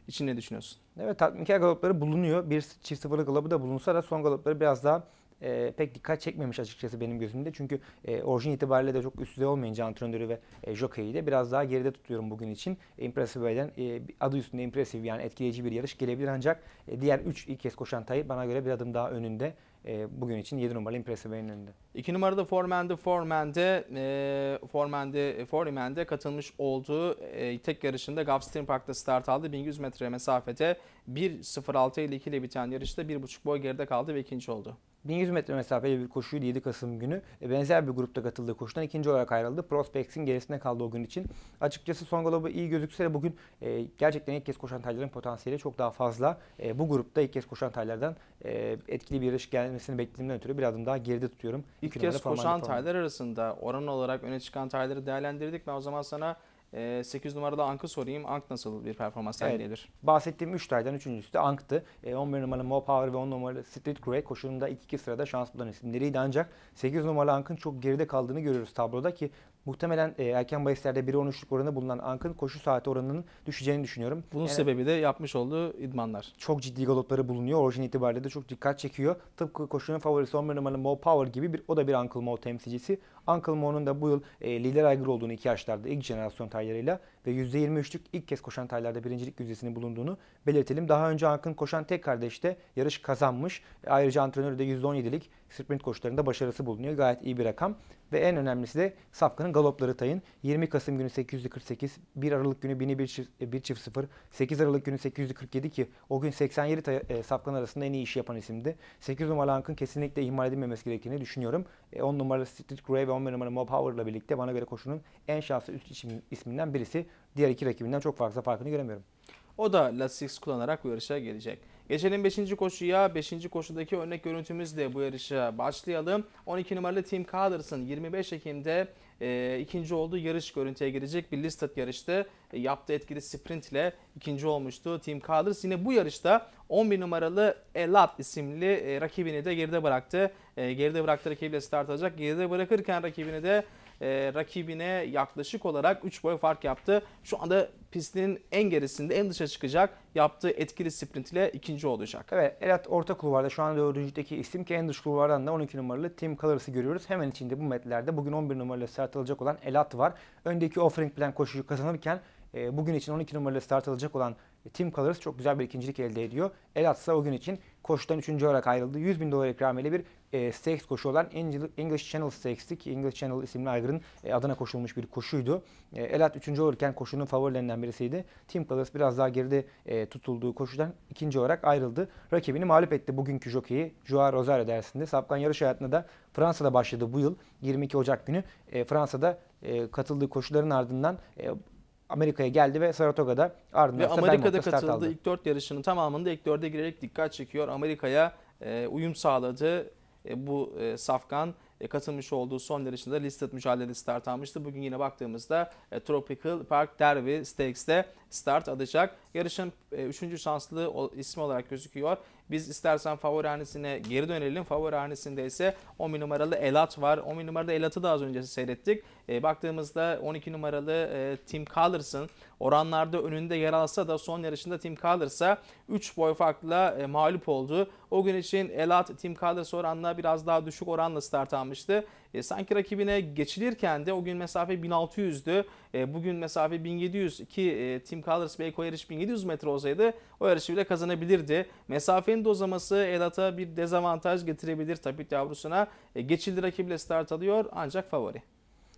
için ne düşünüyorsun? Evet tatminkar galopları bulunuyor. Bir çift sıfırlı galabı da bulunsa da son galopları biraz daha e, pek dikkat çekmemiş açıkçası benim gözümde. Çünkü e, orijin itibariyle de çok üst düzey olmayınca antrenörü ve e, jockey'i de biraz daha geride tutuyorum bugün için. Impressive'den e, adı üstünde impressive yani etkileyici bir yarış gelebilir ancak e, diğer 3 ilk kez koşan Tayyip bana göre bir adım daha önünde e, bugün için 7 numaralı Impressive'nin önünde. 2 numarada Forman'de Forman'de e, Forman'de Forman'de katılmış olduğu e, tek yarışında Gulfstream Park'ta start aldı. 1100 metre mesafede 1.06 ile 2 ile biten yarışta 1.5 boy geride kaldı ve ikinci oldu. 1100 metre mesafeli bir koşuyu 7 Kasım günü e, benzer bir grupta katıldığı koşudan ikinci olarak ayrıldı. Prospex'in gerisinde kaldı o gün için. Açıkçası son globu iyi gözükse de bugün e, gerçekten ilk kez koşan tayların potansiyeli çok daha fazla. E, bu grupta ilk kez koşan taylardan etkili bir yarış gelmesini beklediğimden ötürü bir adım daha geride tutuyorum. İlk, kez koşan taylar arasında oran olarak öne çıkan tayları değerlendirdik. Ben o zaman sana 8 ee, numarada Ank'ı sorayım. Ank nasıl bir performans sergileyebilir? Evet, bahsettiğim 3 tayden 3.sü de Ank'tı. 11 ee, numaralı Mo Power ve 10 numaralı Street Cray koşulunda 2-2 sırada şans bulan isimleriydi. Ancak 8 numaralı Ank'ın çok geride kaldığını görüyoruz tabloda ki muhtemelen e, erken bahislerde 1.13'lük oranında bulunan Ank'ın koşu saati oranının düşeceğini düşünüyorum. Bunun yani, sebebi de yapmış olduğu idmanlar. Çok ciddi galopları bulunuyor. Orijin itibariyle de çok dikkat çekiyor. Tıpkı koşunun favorisi 11 numaralı Mo Power gibi bir o da bir Uncle Mo temsilcisi. Uncle Mo'nun da bu yıl e, lider aygır olduğunu iki yaşlarda ilk jenerasyon taylarıyla ve %23'lük ilk kez koşan taylarda birincilik yüzdesinin bulunduğunu belirtelim. Daha önce Uncle'ın koşan tek kardeşte yarış kazanmış. E, ayrıca antrenörü de %17'lik sprint koşularında başarısı bulunuyor. Gayet iyi bir rakam. Ve en önemlisi de Safkan'ın galopları tayın. 20 Kasım günü 848, 1 Aralık günü 1001 1 çift 0, e, 8 Aralık günü 847 ki o gün 87 tay, e, Safkan arasında en iyi işi yapan isimdi. 8 numaralı Ank'ın kesinlikle ihmal edilmemesi gerektiğini düşünüyorum. E, 10 numaralı Street Grave ve 11 numara Mob power ile birlikte bana göre koşunun en şanslı üst isim isminden birisi. Diğer iki rakibinden çok fazla farkını göremiyorum. O da Lasix kullanarak bu yarışa gelecek. Geçelim 5. koşuya. 5. koşudaki örnek görüntümüzle bu yarışa başlayalım. 12 numaralı team Calders'ın 25 Ekim'de e, ikinci oldu. Yarış görüntüye girecek bir listat yarıştı. E, yaptığı etkili sprint ile ikinci olmuştu Team Callers. Yine bu yarışta 11 numaralı Elat isimli e, rakibini de geride bıraktı. E, geride bıraktı rakibiyle start alacak. Geride bırakırken rakibini de rakibine yaklaşık olarak 3 boy fark yaptı. Şu anda pistinin en gerisinde en dışa çıkacak yaptığı etkili sprint ile ikinci olacak. Evet Elat orta kulvarda şu an dördüncüdeki isim ki en dış kulvardan da 12 numaralı Tim Collins'ı görüyoruz. Hemen içinde bu metlerde bugün 11 numaralı start alacak olan Elat var. Öndeki Offering Plan koşucu kazanırken e, bugün için 12 numaralı start alacak olan Tim Colors çok güzel bir ikincilik elde ediyor. Elat ise o gün için koşudan üçüncü olarak ayrıldı. 100 bin dolar ikramiyle bir e, stakes koşu olan English Channel Stakes'ti ki English Channel isimli aygırın e, adına koşulmuş bir koşuydu. E, Elat 3. olurken koşunun favorilerinden birisiydi. Tim Palace biraz daha geride e, tutulduğu koşudan ikinci olarak ayrıldı. Rakibini mağlup etti bugünkü jokeyi Joao Rosario dersinde. Sapkan yarış hayatına da Fransa'da başladı bu yıl 22 Ocak günü. E, Fransa'da e, katıldığı koşuların ardından e, Amerika'ya geldi ve Saratoga'da ardından ve Amerika'da katıldı. İlk 4 yarışının tamamında ilk 4'e girerek dikkat çekiyor. Amerika'ya e, uyum sağladı. E, bu e, safkan e, katılmış olduğu son yarışında listed mücadelesi start almıştı. Bugün yine baktığımızda e, Tropical Park Derby Stakes'te start alacak. Yarışın 3. E, şanslı ismi olarak gözüküyor. Biz istersen favori hanesine geri dönelim. Favori hanesinde ise 10 numaralı Elat var. 10 numaralı Elat'ı da az önce seyrettik. E, baktığımızda 12 numaralı e, Tim Collins'ın oranlarda önünde yer alsa da son yarışında Tim Collins'a 3 boy farkla e, mağlup oldu. O gün için Elat Tim Collins oranına biraz daha düşük oranla start almış almıştı. E, sanki rakibine geçilirken de o gün mesafe 1600'dü. E, bugün mesafe 1700 ki e, Tim Callers Beyko yarış 1700 metre olsaydı o yarışı bile kazanabilirdi. Mesafenin dozaması uzaması Edat'a bir dezavantaj getirebilir Tapit yavrusuna. E, geçildi rakiple start alıyor ancak favori.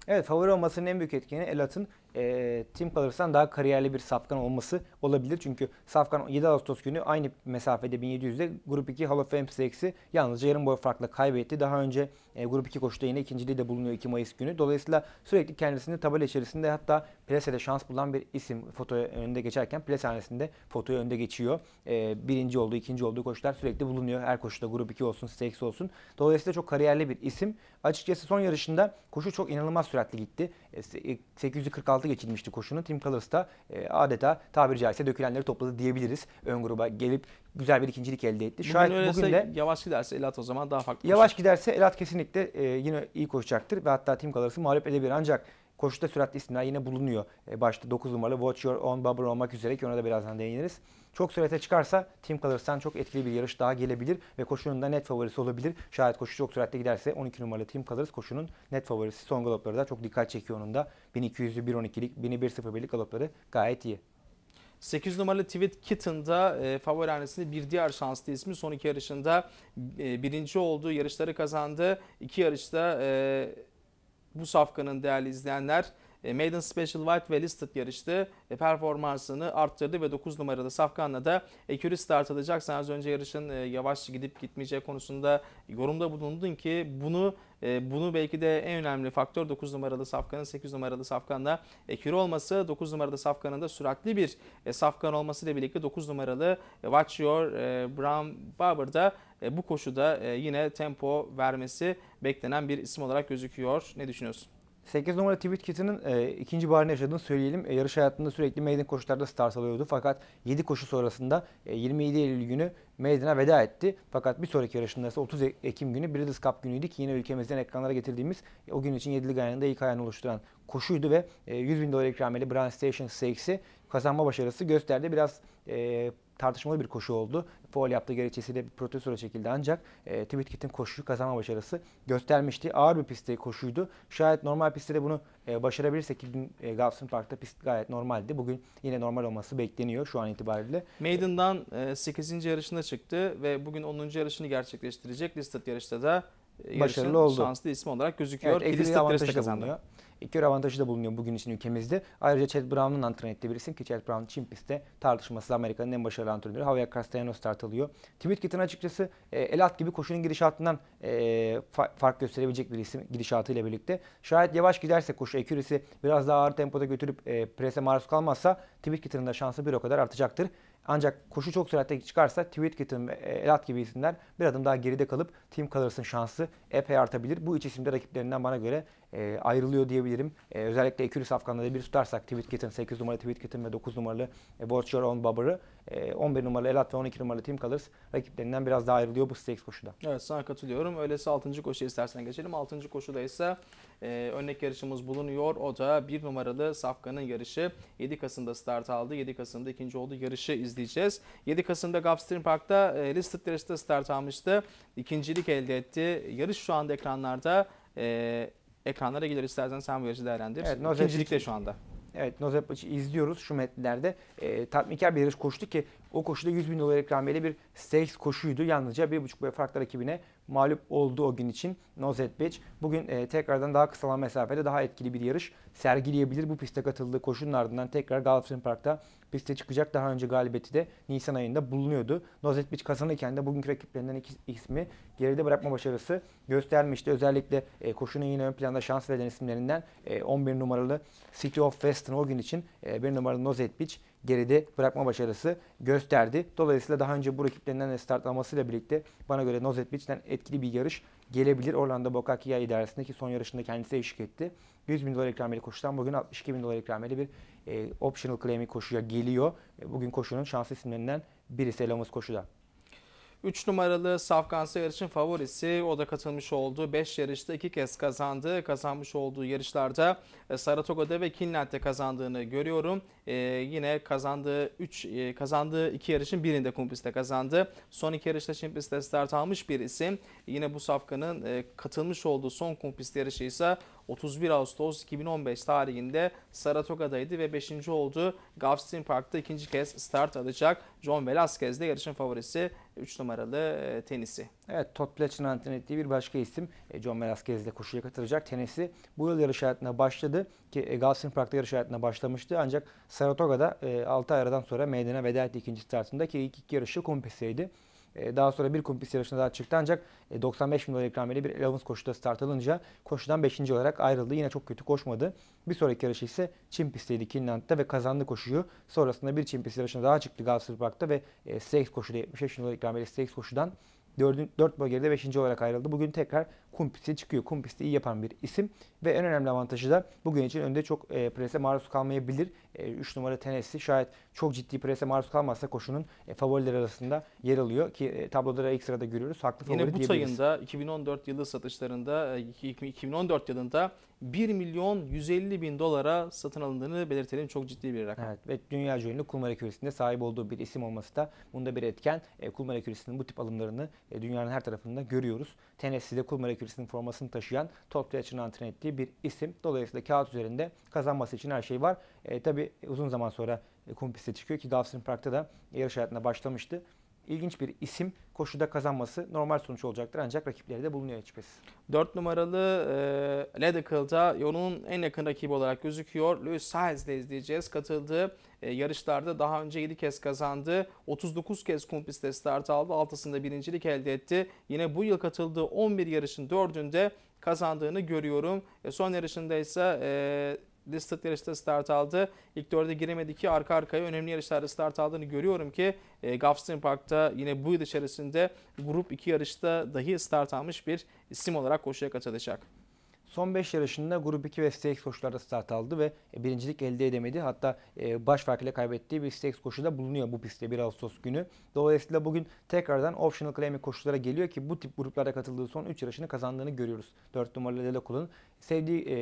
Evet favori olmasının en büyük etkeni Elat'ın e, Tim Cullers'tan daha kariyerli bir Safkan olması olabilir. Çünkü Safkan 7 Ağustos günü aynı mesafede 1700'de Grup 2 Hall of Fame Stakes'i yalnızca yarım boy farkla kaybetti. Daha önce e, Grup 2 koşuda yine ikinciliği de bulunuyor 2 Mayıs günü. Dolayısıyla sürekli kendisini tabela içerisinde hatta plasede şans bulan bir isim fotoya önünde geçerken plasanesinde fotoya önde geçiyor. E, birinci olduğu, ikinci olduğu koşular sürekli bulunuyor. Her koşuda Grup 2 olsun, Stakes olsun. Dolayısıyla çok kariyerli bir isim. Açıkçası son yarışında koşu çok inanılmaz süratli gitti. E, 846 e, altı geçilmişti koşunun. Tim Colours da e, adeta tabiri caizse dökülenleri topladı diyebiliriz. Ön gruba gelip güzel bir ikincilik elde etti. Şayet bugün, öyleyse, bugün de yavaş giderse Elat o zaman daha farklı. Yavaş koşacak. giderse Elat kesinlikle e, yine iyi koşacaktır ve hatta Tim Colors'ı mağlup edebilir. Ancak Koşuda süratli isimler yine bulunuyor. E, başta 9 numaralı Watch Your Own Bubble olmak üzere ki ona da birazdan değiniriz. Çok sürate çıkarsa Tim Collins'tan çok etkili bir yarış daha gelebilir ve koşunun da net favorisi olabilir. Şayet koşu çok süratle giderse 12 numaralı Tim Collins koşunun net favorisi. Son galopları da çok dikkat çekiyor onun da. 1200'lü 1.12'lik, 1101'lik galopları gayet iyi. 8 numaralı Tweet Kitten'da e, favori hanesinde bir diğer şanslı ismi son iki yarışında e, birinci oldu. Yarışları kazandı. İki yarışta e, bu safkanın değerli izleyenler. E, Maiden Special White ve Listed yarıştı. E, performansını arttırdı ve 9 numaralı Safkan'la da ekürü start Sen az önce yarışın e, yavaş gidip gitmeyeceği konusunda yorumda bulundun ki bunu ee, bunu belki de en önemli faktör 9 numaralı safkanın 8 numaralı safkanda ekür olması. 9 numaralı safkanın da süratli bir e, safkan olmasıyla birlikte 9 numaralı e, Watch Your e, Brown Barber da bu koşuda yine tempo vermesi beklenen bir isim olarak gözüküyor. Ne düşünüyorsun? 8 numara tweet kitinin e, ikinci baharını yaşadığını söyleyelim. E, yarış hayatında sürekli meydan koşularda start alıyordu. Fakat 7 koşu sonrasında e, 27 Eylül günü meydana veda etti. Fakat bir sonraki yarışında ise 30 e- Ekim günü Breeders' Cup günüydü ki yine ülkemizden ekranlara getirdiğimiz e, o gün için 7'li Ganyan'da ilk ayağını oluşturan koşuydu ve e, 100 bin dolar ikrameli Brand Station 6'i kazanma başarısı gösterdi. Biraz e, tartışmalı bir koşu oldu. Foul yaptığı gerekçesiyle bir protestola çekildi ancak e, TweetKit'in koşuyu kazanma başarısı göstermişti. Ağır bir pistte koşuydu. Şayet normal pistte de bunu e, başarabilirse ki dün e, Galveston Park'ta pist gayet normaldi. Bugün yine normal olması bekleniyor şu an itibariyle. Maiden'dan e, 8. yarışında çıktı ve bugün 10. yarışını gerçekleştirecek listed yarışta da e, başarılı oldu. Şanslı ismi olarak gözüküyor. Evet, Edil avantajı kazandı görev avantajı da bulunuyor bugün için ülkemizde. Ayrıca Chad Brown'un antren ettiği bir isim ki Chad Brown Çin pistte tartışmasız Amerika'nın en başarılı antrenörü Javier Castellanos tartılıyor. Tweetkit'in açıkçası e, el at gibi koşunun gidişatından e, fa fark gösterebilecek bir isim gidişatıyla birlikte. Şayet yavaş giderse koşu ekürisi biraz daha ağır tempoda götürüp e, prese maruz kalmazsa Tweetkit'in de şansı bir o kadar artacaktır. Ancak koşu çok süratle çıkarsa Tweetkit'in ve e, Elat gibi isimler bir adım daha geride kalıp Team Colors'ın şansı epey artabilir. Bu üç isimde rakiplerinden bana göre e, ayrılıyor diyebilirim. E, özellikle 200 Afgan'da bir tutarsak Tweetkit'in 8 numaralı Tweetkit'in ve 9 numaralı e, Watch Your Own Bobber'ı e, 11 numaralı Elat ve 12 numaralı Team Colors rakiplerinden biraz daha ayrılıyor bu stakes koşuda. Evet sana katılıyorum. Öyleyse 6. koşu istersen geçelim. 6. koşuda ise e, örnek yarışımız bulunuyor. O da 1 numaralı Safkan'ın yarışı. 7 Kasım'da start aldı. 7 Kasım'da ikinci oldu. Yarışı izleyeceğiz. 7 Kasım'da Gulfstream Park'ta e, listed yarışta start almıştı. İkincilik elde etti. Yarış şu anda ekranlarda. E, ekranlara gelir istersen sen bu yarışı değerlendir. Evet, İkincilikte şu anda. Evet Nozep izliyoruz şu metlerde. E, ee, tatminkar bir yarış koştu ki o koşuda 100 bin dolar ikramiyeli bir stakes koşuydu. Yalnızca 1,5 boy farklı rakibine mağlup oldu o gün için Nozet Beach. Bugün e, tekrardan daha kısalan mesafede daha etkili bir yarış sergileyebilir. Bu piste katıldığı koşunun ardından tekrar Galatasaray Park'ta piste çıkacak. Daha önce galibiyeti de Nisan ayında bulunuyordu. Nozet Beach kazanırken de bugünkü rakiplerinden iki ismi geride bırakma başarısı göstermişti. Özellikle e, koşunun yine ön planda şans veren isimlerinden e, 11 numaralı City of Western o gün için e, 1 numaralı Nozet Beach geride bırakma başarısı gösterdi. Dolayısıyla daha önce bu rakiplerinden de startlamasıyla birlikte bana göre nozet Nozetbic'den etkili bir yarış gelebilir. Orlando Bokakia idaresindeki son yarışında kendisi eşlik etti. 100 bin dolar ikrameli koşudan bugün 62 bin dolar ikrameli bir e, optional claim'i koşuya geliyor. E, bugün koşunun şanslı isimlerinden birisi Elomuz koşuda. 3 numaralı Safkan yarışın favorisi. O da katılmış olduğu 5 yarışta 2 kez kazandı. Kazanmış olduğu yarışlarda e, Saratoga'da ve Kinland'de kazandığını görüyorum. Ee, yine kazandığı 3 e, kazandığı 2 yarışın birinde kumpiste kazandı. Son 2 yarışta Şimpiste start almış bir isim. Yine bu Safkan'ın e, katılmış olduğu son kumpist yarışı ise 31 Ağustos 2015 tarihinde Saratoga'daydı ve 5. oldu. Gulfstream Park'ta ikinci kez start alacak. John Velasquez de yarışın favorisi 3 numaralı e, tenisi. Evet Todd Blatch'ın alternatifliği bir başka isim. E, John Velasquez de koşuya katılacak. Tenisi bu yıl yarış hayatına başladı ki e, Gulfstream Park'ta yarış hayatına başlamıştı. Ancak Saratoga'da 6 ay aradan sonra meydana veda etti ikinci startında ki ilk iki yarışı kompeseydi. E, daha sonra bir kumpis yarışına daha çıktı ancak 95 e, milyon ikramiyeli bir Elevens koşuda start alınca koşudan 5. olarak ayrıldı. Yine çok kötü koşmadı. Bir sonraki yarışı ise Çin pistteydi Kinland'da ve kazandı koşuyu. Sonrasında bir Çin pist yarışına daha çıktı Galatasaray Park'ta ve e, Stakes koşuda 75 milyon ikramiyeli Stakes koşudan 4, 4 bölgede 5. olarak ayrıldı. Bugün tekrar Kumpis'e çıkıyor. Kumpis'te iyi yapan bir isim. Ve en önemli avantajı da bugün için önde çok e, prese maruz kalmayabilir. 3 e, numara Tennessee şayet çok ciddi prese maruz kalmazsa koşunun e, favorileri arasında yer alıyor. Ki e, tabloda ilk sırada görüyoruz. Haklı favori Yine bu sayında 2014 yılı satışlarında 2014 e, yılında 1 milyon 150 bin dolara satın alındığını belirtelim. Çok ciddi bir rakam. Evet ve dünya ünlü Kulmara Küresi'nde sahip olduğu bir isim olması da bunda bir etken. E, Kulmara Küresi'nin bu tip alımlarını e, dünyanın her tarafında görüyoruz. Tennessee'de Kulmara Küresi'nin formasını taşıyan top Fletcher'ın antren ettiği önemli bir isim. Dolayısıyla kağıt üzerinde kazanması için her şey var. E, tabii uzun zaman sonra e, kumpiste çıkıyor ki Dawson Park'ta da yarış hayatına başlamıştı ilginç bir isim koşuda kazanması normal sonuç olacaktır. Ancak rakipleri de bulunuyor hiçbirisi. 4 numaralı e, Ledicle'da yolun en yakın rakibi olarak gözüküyor. Lewis Sainz'de izleyeceğiz. Katıldığı e, yarışlarda daha önce 7 kez kazandı. 39 kez kumpiste start aldı. Altısında birincilik elde etti. Yine bu yıl katıldığı 11 yarışın 4'ünde kazandığını görüyorum. E, son yarışında ise e, listed yarışta start aldı. İlk dörde giremedi ki arka arkaya önemli yarışlarda start aldığını görüyorum ki e, Gulfstream Park'ta yine bu yıl içerisinde grup 2 yarışta dahi start almış bir isim olarak koşuya katılacak. Son 5 yarışında Grup 2 ve Stakes koşularda start aldı ve e, birincilik elde edemedi. Hatta e, baş farkıyla kaybettiği bir Stakes da bulunuyor bu pistte 1 Ağustos günü. Dolayısıyla bugün tekrardan optional claiming koşulara geliyor ki bu tip gruplarda katıldığı son 3 yarışını kazandığını görüyoruz. 4 numaralı Lelakul'un sevdiği e,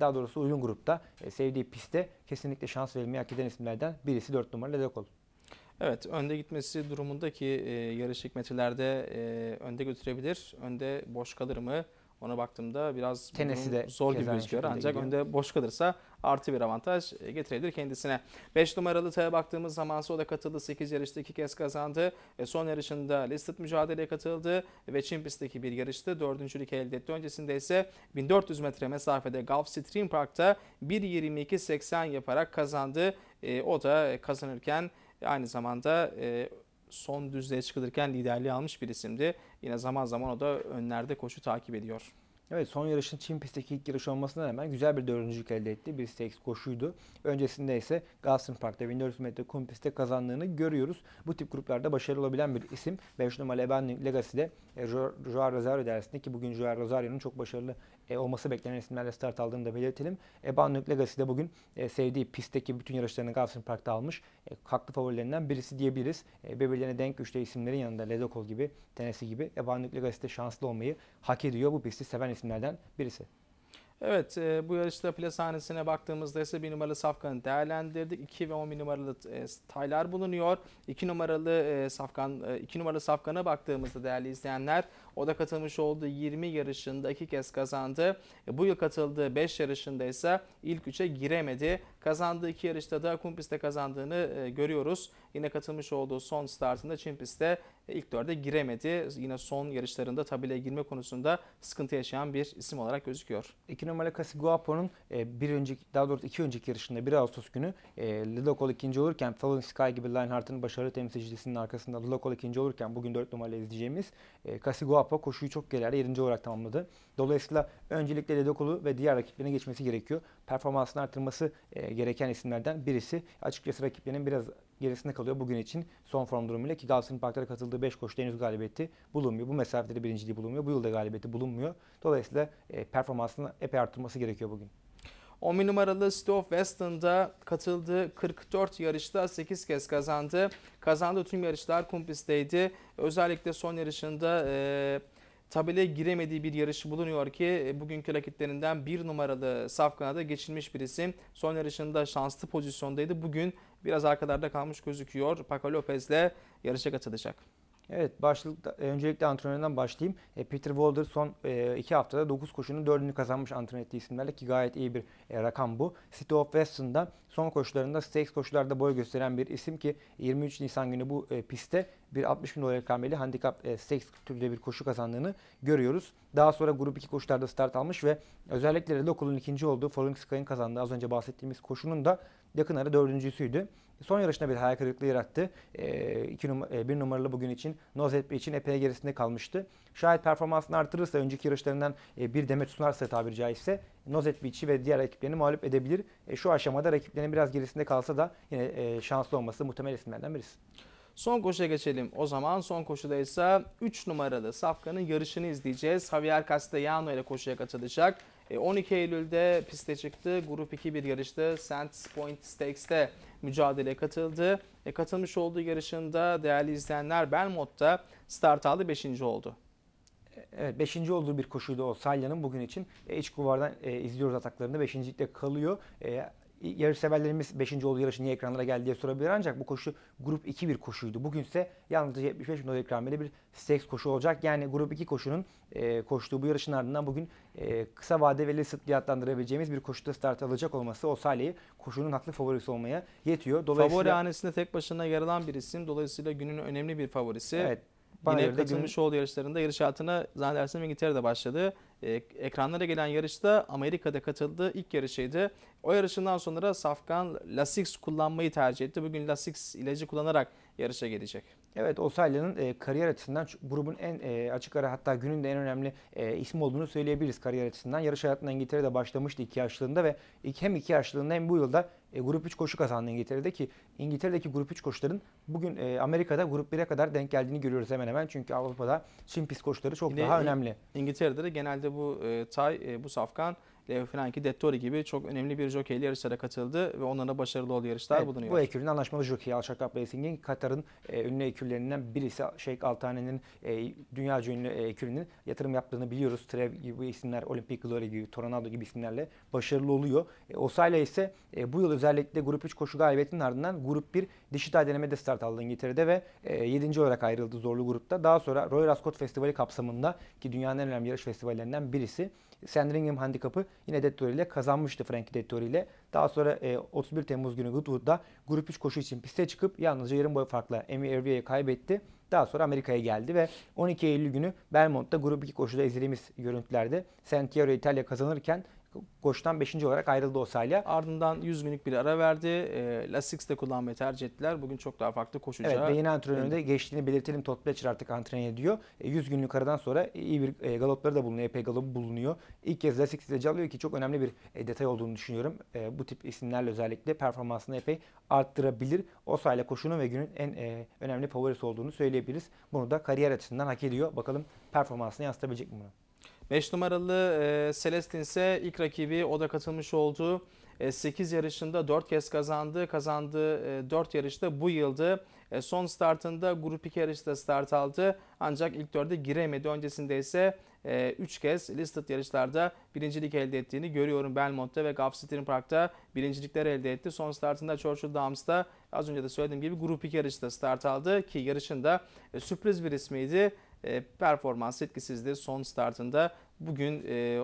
daha doğrusu uygun grupta sevdiği pistte kesinlikle şans verilmeyi hak eden isimlerden birisi 4 numaralı Lelakul. Evet önde gitmesi durumundaki e, yarışlık metrelerde önde götürebilir. Önde boş kalır mı? Ona baktığımda biraz de zor gibi gözüküyor. Ancak gidiyor. önde boş kalırsa artı bir avantaj e, getirebilir kendisine. 5 numaralı T'ye baktığımız zaman Soda katıldı. 8 yarışta 2 kez kazandı. E son yarışında listed mücadeleye katıldı ve Çin pistteki bir yarıştı. Dördüncülük elde etti. Öncesinde ise 1400 metre mesafede Gulf Stream Park'ta 1.22.80 yaparak kazandı. E, o da kazanırken aynı zamanda e, son düzlüğe çıkılırken liderliği almış bir isimdi. Yine zaman zaman o da önlerde koşu takip ediyor. Evet son yarışın Çin pistteki ilk yarış olmasına rağmen güzel bir dördüncülük elde etti. Bir seks koşuydu. Öncesinde ise Galston Park'ta 1400 metre kum pistte kazandığını görüyoruz. Bu tip gruplarda başarılı olabilen bir isim. 5 numaralı Eben Legacy'de Joao Rosario dersinde ki bugün Joao Rosario'nun çok başarılı e, olması beklenen isimlerle start aldığını da belirtelim. Eban Nüklegasy de bugün e, sevdiği pistteki bütün yarışlarını Galveston Park'ta almış. E, haklı favorilerinden birisi diyebiliriz. E, birbirlerine denk güçlü isimlerin yanında Ledokol gibi, Tennessee gibi Eban Nüklegasy de şanslı olmayı hak ediyor. Bu pisti seven isimlerden birisi. Evet e, bu yarışta plasanesine baktığımızda ise 1 numaralı Safkan'ı değerlendirdik. 2 ve 10 numaralı e, taylar bulunuyor. 2 numaralı e, Safkan e, numaralı Safkan'a baktığımızda değerli izleyenler o da katılmış olduğu 20 yarışında 2 kez kazandı. E, bu yıl katıldığı 5 yarışında ise ilk 3'e giremedi. Kazandığı iki yarışta da kumpiste pistte kazandığını e, görüyoruz. Yine katılmış olduğu son startında Çin pistte e, ilk dörde giremedi. Yine son yarışlarında tabelaya girme konusunda sıkıntı yaşayan bir isim olarak gözüküyor. İki numaralı Kasi Kasiguapo'nun e, bir önceki, daha doğrusu iki önceki yarışında 1 Ağustos günü Lidokol ikinci olurken Fallen Sky gibi Linehart'ın başarılı temsilcisinin arkasında Lidokol ikinci olurken bugün 4 numaralı izleyeceğimiz Kasi Guapo koşuyu çok gelerle 7. olarak tamamladı. Dolayısıyla öncelikle Lidokol'u ve diğer rakiplerine geçmesi gerekiyor performansını artırması e, gereken isimlerden birisi. Açıkçası rakiplerinin biraz gerisinde kalıyor bugün için son form durumuyla ki Galatasaray'ın Park'ta katıldığı 5 koşuda henüz galibiyeti bulunmuyor. Bu mesafede birinciliği bulunmuyor. Bu yılda galibiyeti bulunmuyor. Dolayısıyla e, performansını epey artırması gerekiyor bugün. 10 numaralı Stoff Weston'da katıldığı 44 yarışta 8 kez kazandı. Kazandığı tüm yarışlar kum Özellikle son yarışında e, tabelaya giremediği bir yarışı bulunuyor ki e, bugünkü rakiplerinden bir numaralı Safkan'a da geçilmiş bir isim. Son yarışında şanslı pozisyondaydı. Bugün biraz arkalarda kalmış gözüküyor. Paco Lopez'le yarışa katılacak. Evet, başlıkta, öncelikle antrenörden başlayayım. E, Peter Walder son e, iki haftada 9 koşunun 4'ünü kazanmış antrenör ettiği isimlerle ki gayet iyi bir e, rakam bu. City of Weston'da son koşularında stakes koşularda boy gösteren bir isim ki 23 Nisan günü bu pistte bir 60 bin dolar kameli handikap e, stakes türünde bir koşu kazandığını görüyoruz. Daha sonra grup 2 koşularda start almış ve özellikle de Lokal'ın ikinci olduğu Falling Sky'ın kazandığı az önce bahsettiğimiz koşunun da yakın ara dördüncüsüydü. Son yarışında bir hayal kırıklığı yarattı. E, iki num e, bir numaralı bugün için Nozetbe için epey gerisinde kalmıştı. Şayet performansını artırırsa önceki yarışlarından e, bir demet sunarsa tabiri caizse Nozetbiç'i ve diğer ekiplerini mağlup edebilir. E, şu aşamada rakiplerinin biraz gerisinde kalsa da yine e, şanslı olması muhtemel isimlerden birisi. Son koşuya geçelim. O zaman son koşuda ise 3 numaralı Safkan'ın yarışını izleyeceğiz. Javier Castellano ile koşuya katılacak. 12 e, Eylül'de piste çıktı. Grup 2 bir yarışta Sands Point Stakes'te mücadele katıldı. E, katılmış olduğu yarışında değerli izleyenler Belmont'ta start aldı 5. oldu. E, evet 5. olduğu bir koşuydu o Salya'nın bugün için. E, iç kuvardan e, izliyoruz ataklarında 5. kalıyor. E, e, Yarış severlerimiz 5. olduğu yarışı niye ekranlara geldi diye sorabilir ancak bu koşu grup 2 bir koşuydu. Bugünse yalnızca 75 bin dolar ikrameli bir stakes koşu olacak. Yani grup 2 koşunun e, koştuğu bu yarışın ardından bugün e, kısa vade ve lisitli adlandırabileceğimiz bir koşuda start alacak olması o Salih'i koşunun haklı favorisi olmaya yetiyor. Dolayısıyla... Favori hanesinde tek başına yer alan bir isim. Dolayısıyla günün önemli bir favorisi. Evet Yine katılmış gün... olduğu yarışlarında yarış hayatına zannedersem İngiltere'de başladı. Ee, ekranlara gelen yarışta Amerika'da katıldığı ilk yarışıydı. O yarışından sonra Safkan Lasix kullanmayı tercih etti. Bugün Lasix ilacı kullanarak yarışa gelecek. Evet Osalya'nın e, kariyer açısından grubun en e, açık ara hatta günün de en önemli e, ismi olduğunu söyleyebiliriz kariyer açısından. Yarış hayatına İngiltere'de başlamıştı iki yaşlığında ve hem iki yaşlığında hem bu yılda e, grup 3 koşu kazandı İngiltere'de ki İngiltere'deki grup 3 koşuların bugün e, Amerika'da grup 1'e kadar denk geldiğini görüyoruz hemen hemen. Çünkü Avrupa'da şimdi pist koşuları çok Yine daha önemli. İngiltere'de de genelde bu e, tay, e, bu safkan Leo Franchi, Dettori gibi çok önemli bir jokeyle yarışlara katıldı ve onlara başarılı oldu yarışlar evet, bulunuyor. Bu ekürün anlaşmalı jokeyi Alçak Cup Racing'in Katar'ın e, ünlü ekürlerinden birisi Şeyh Altane'nin e, dünya ünlü e, ekürünün yatırım yaptığını biliyoruz. Trev gibi isimler, Olympic Glory gibi, Tornado gibi isimlerle başarılı oluyor. E, Osayla ise e, bu yıl özellikle Grup 3 koşu galibiyetinin ardından Grup 1 dijital denemede start aldı İngiltere'de ve e, 7. olarak ayrıldı zorlu grupta. Daha sonra Royal Ascot Festivali kapsamında ki dünyanın en önemli yarış festivallerinden birisi Sandringham handikapı yine Dettori ile kazanmıştı Frank Dettori ile. Daha sonra e, 31 Temmuz günü Goodwood'da grup 3 koşu için piste çıkıp yalnızca yarım boy farkla Emi Ervier'i kaybetti. Daha sonra Amerika'ya geldi ve 12 Eylül günü Belmont'ta grup 2 koşuda izlediğimiz görüntülerde Santiago İtalya kazanırken koştan 5. olarak ayrıldı Osalya. Ardından 100 günlük bir ara verdi. E, ee, Lasix'te kullanmayı tercih ettiler. Bugün çok daha farklı koşacağı. Evet ve yeni antrenöründe evet. geçtiğini belirtelim. Todd Bletcher artık antrenör ediyor. E, 100 günlük aradan sonra iyi bir e, galopları da bulunuyor. Epey galop bulunuyor. İlk kez Lasix ilacı alıyor ki çok önemli bir e, detay olduğunu düşünüyorum. E, bu tip isimlerle özellikle performansını epey arttırabilir. Osalya koşunun ve günün en e, önemli favorisi olduğunu söyleyebiliriz. Bunu da kariyer açısından hak ediyor. Bakalım performansını yansıtabilecek mi bunu? 5 numaralı e, Celestin ise ilk rakibi o da katılmış olduğu 8 e, yarışında 4 kez kazandı. Kazandığı 4 e, yarışta bu yıldı. E, son startında grup 2 yarışta start aldı. Ancak ilk 4'e giremedi. Öncesinde ise 3 kez listed yarışlarda birincilik elde ettiğini görüyorum. Belmont'ta ve Gulfstream Park'ta birincilikler elde etti. Son startında Churchill Downs'ta az önce de söylediğim gibi grup 2 yarışta start aldı ki yarışında sürpriz bir ismiydi e, performans etkisizdi. Son startında bugün e,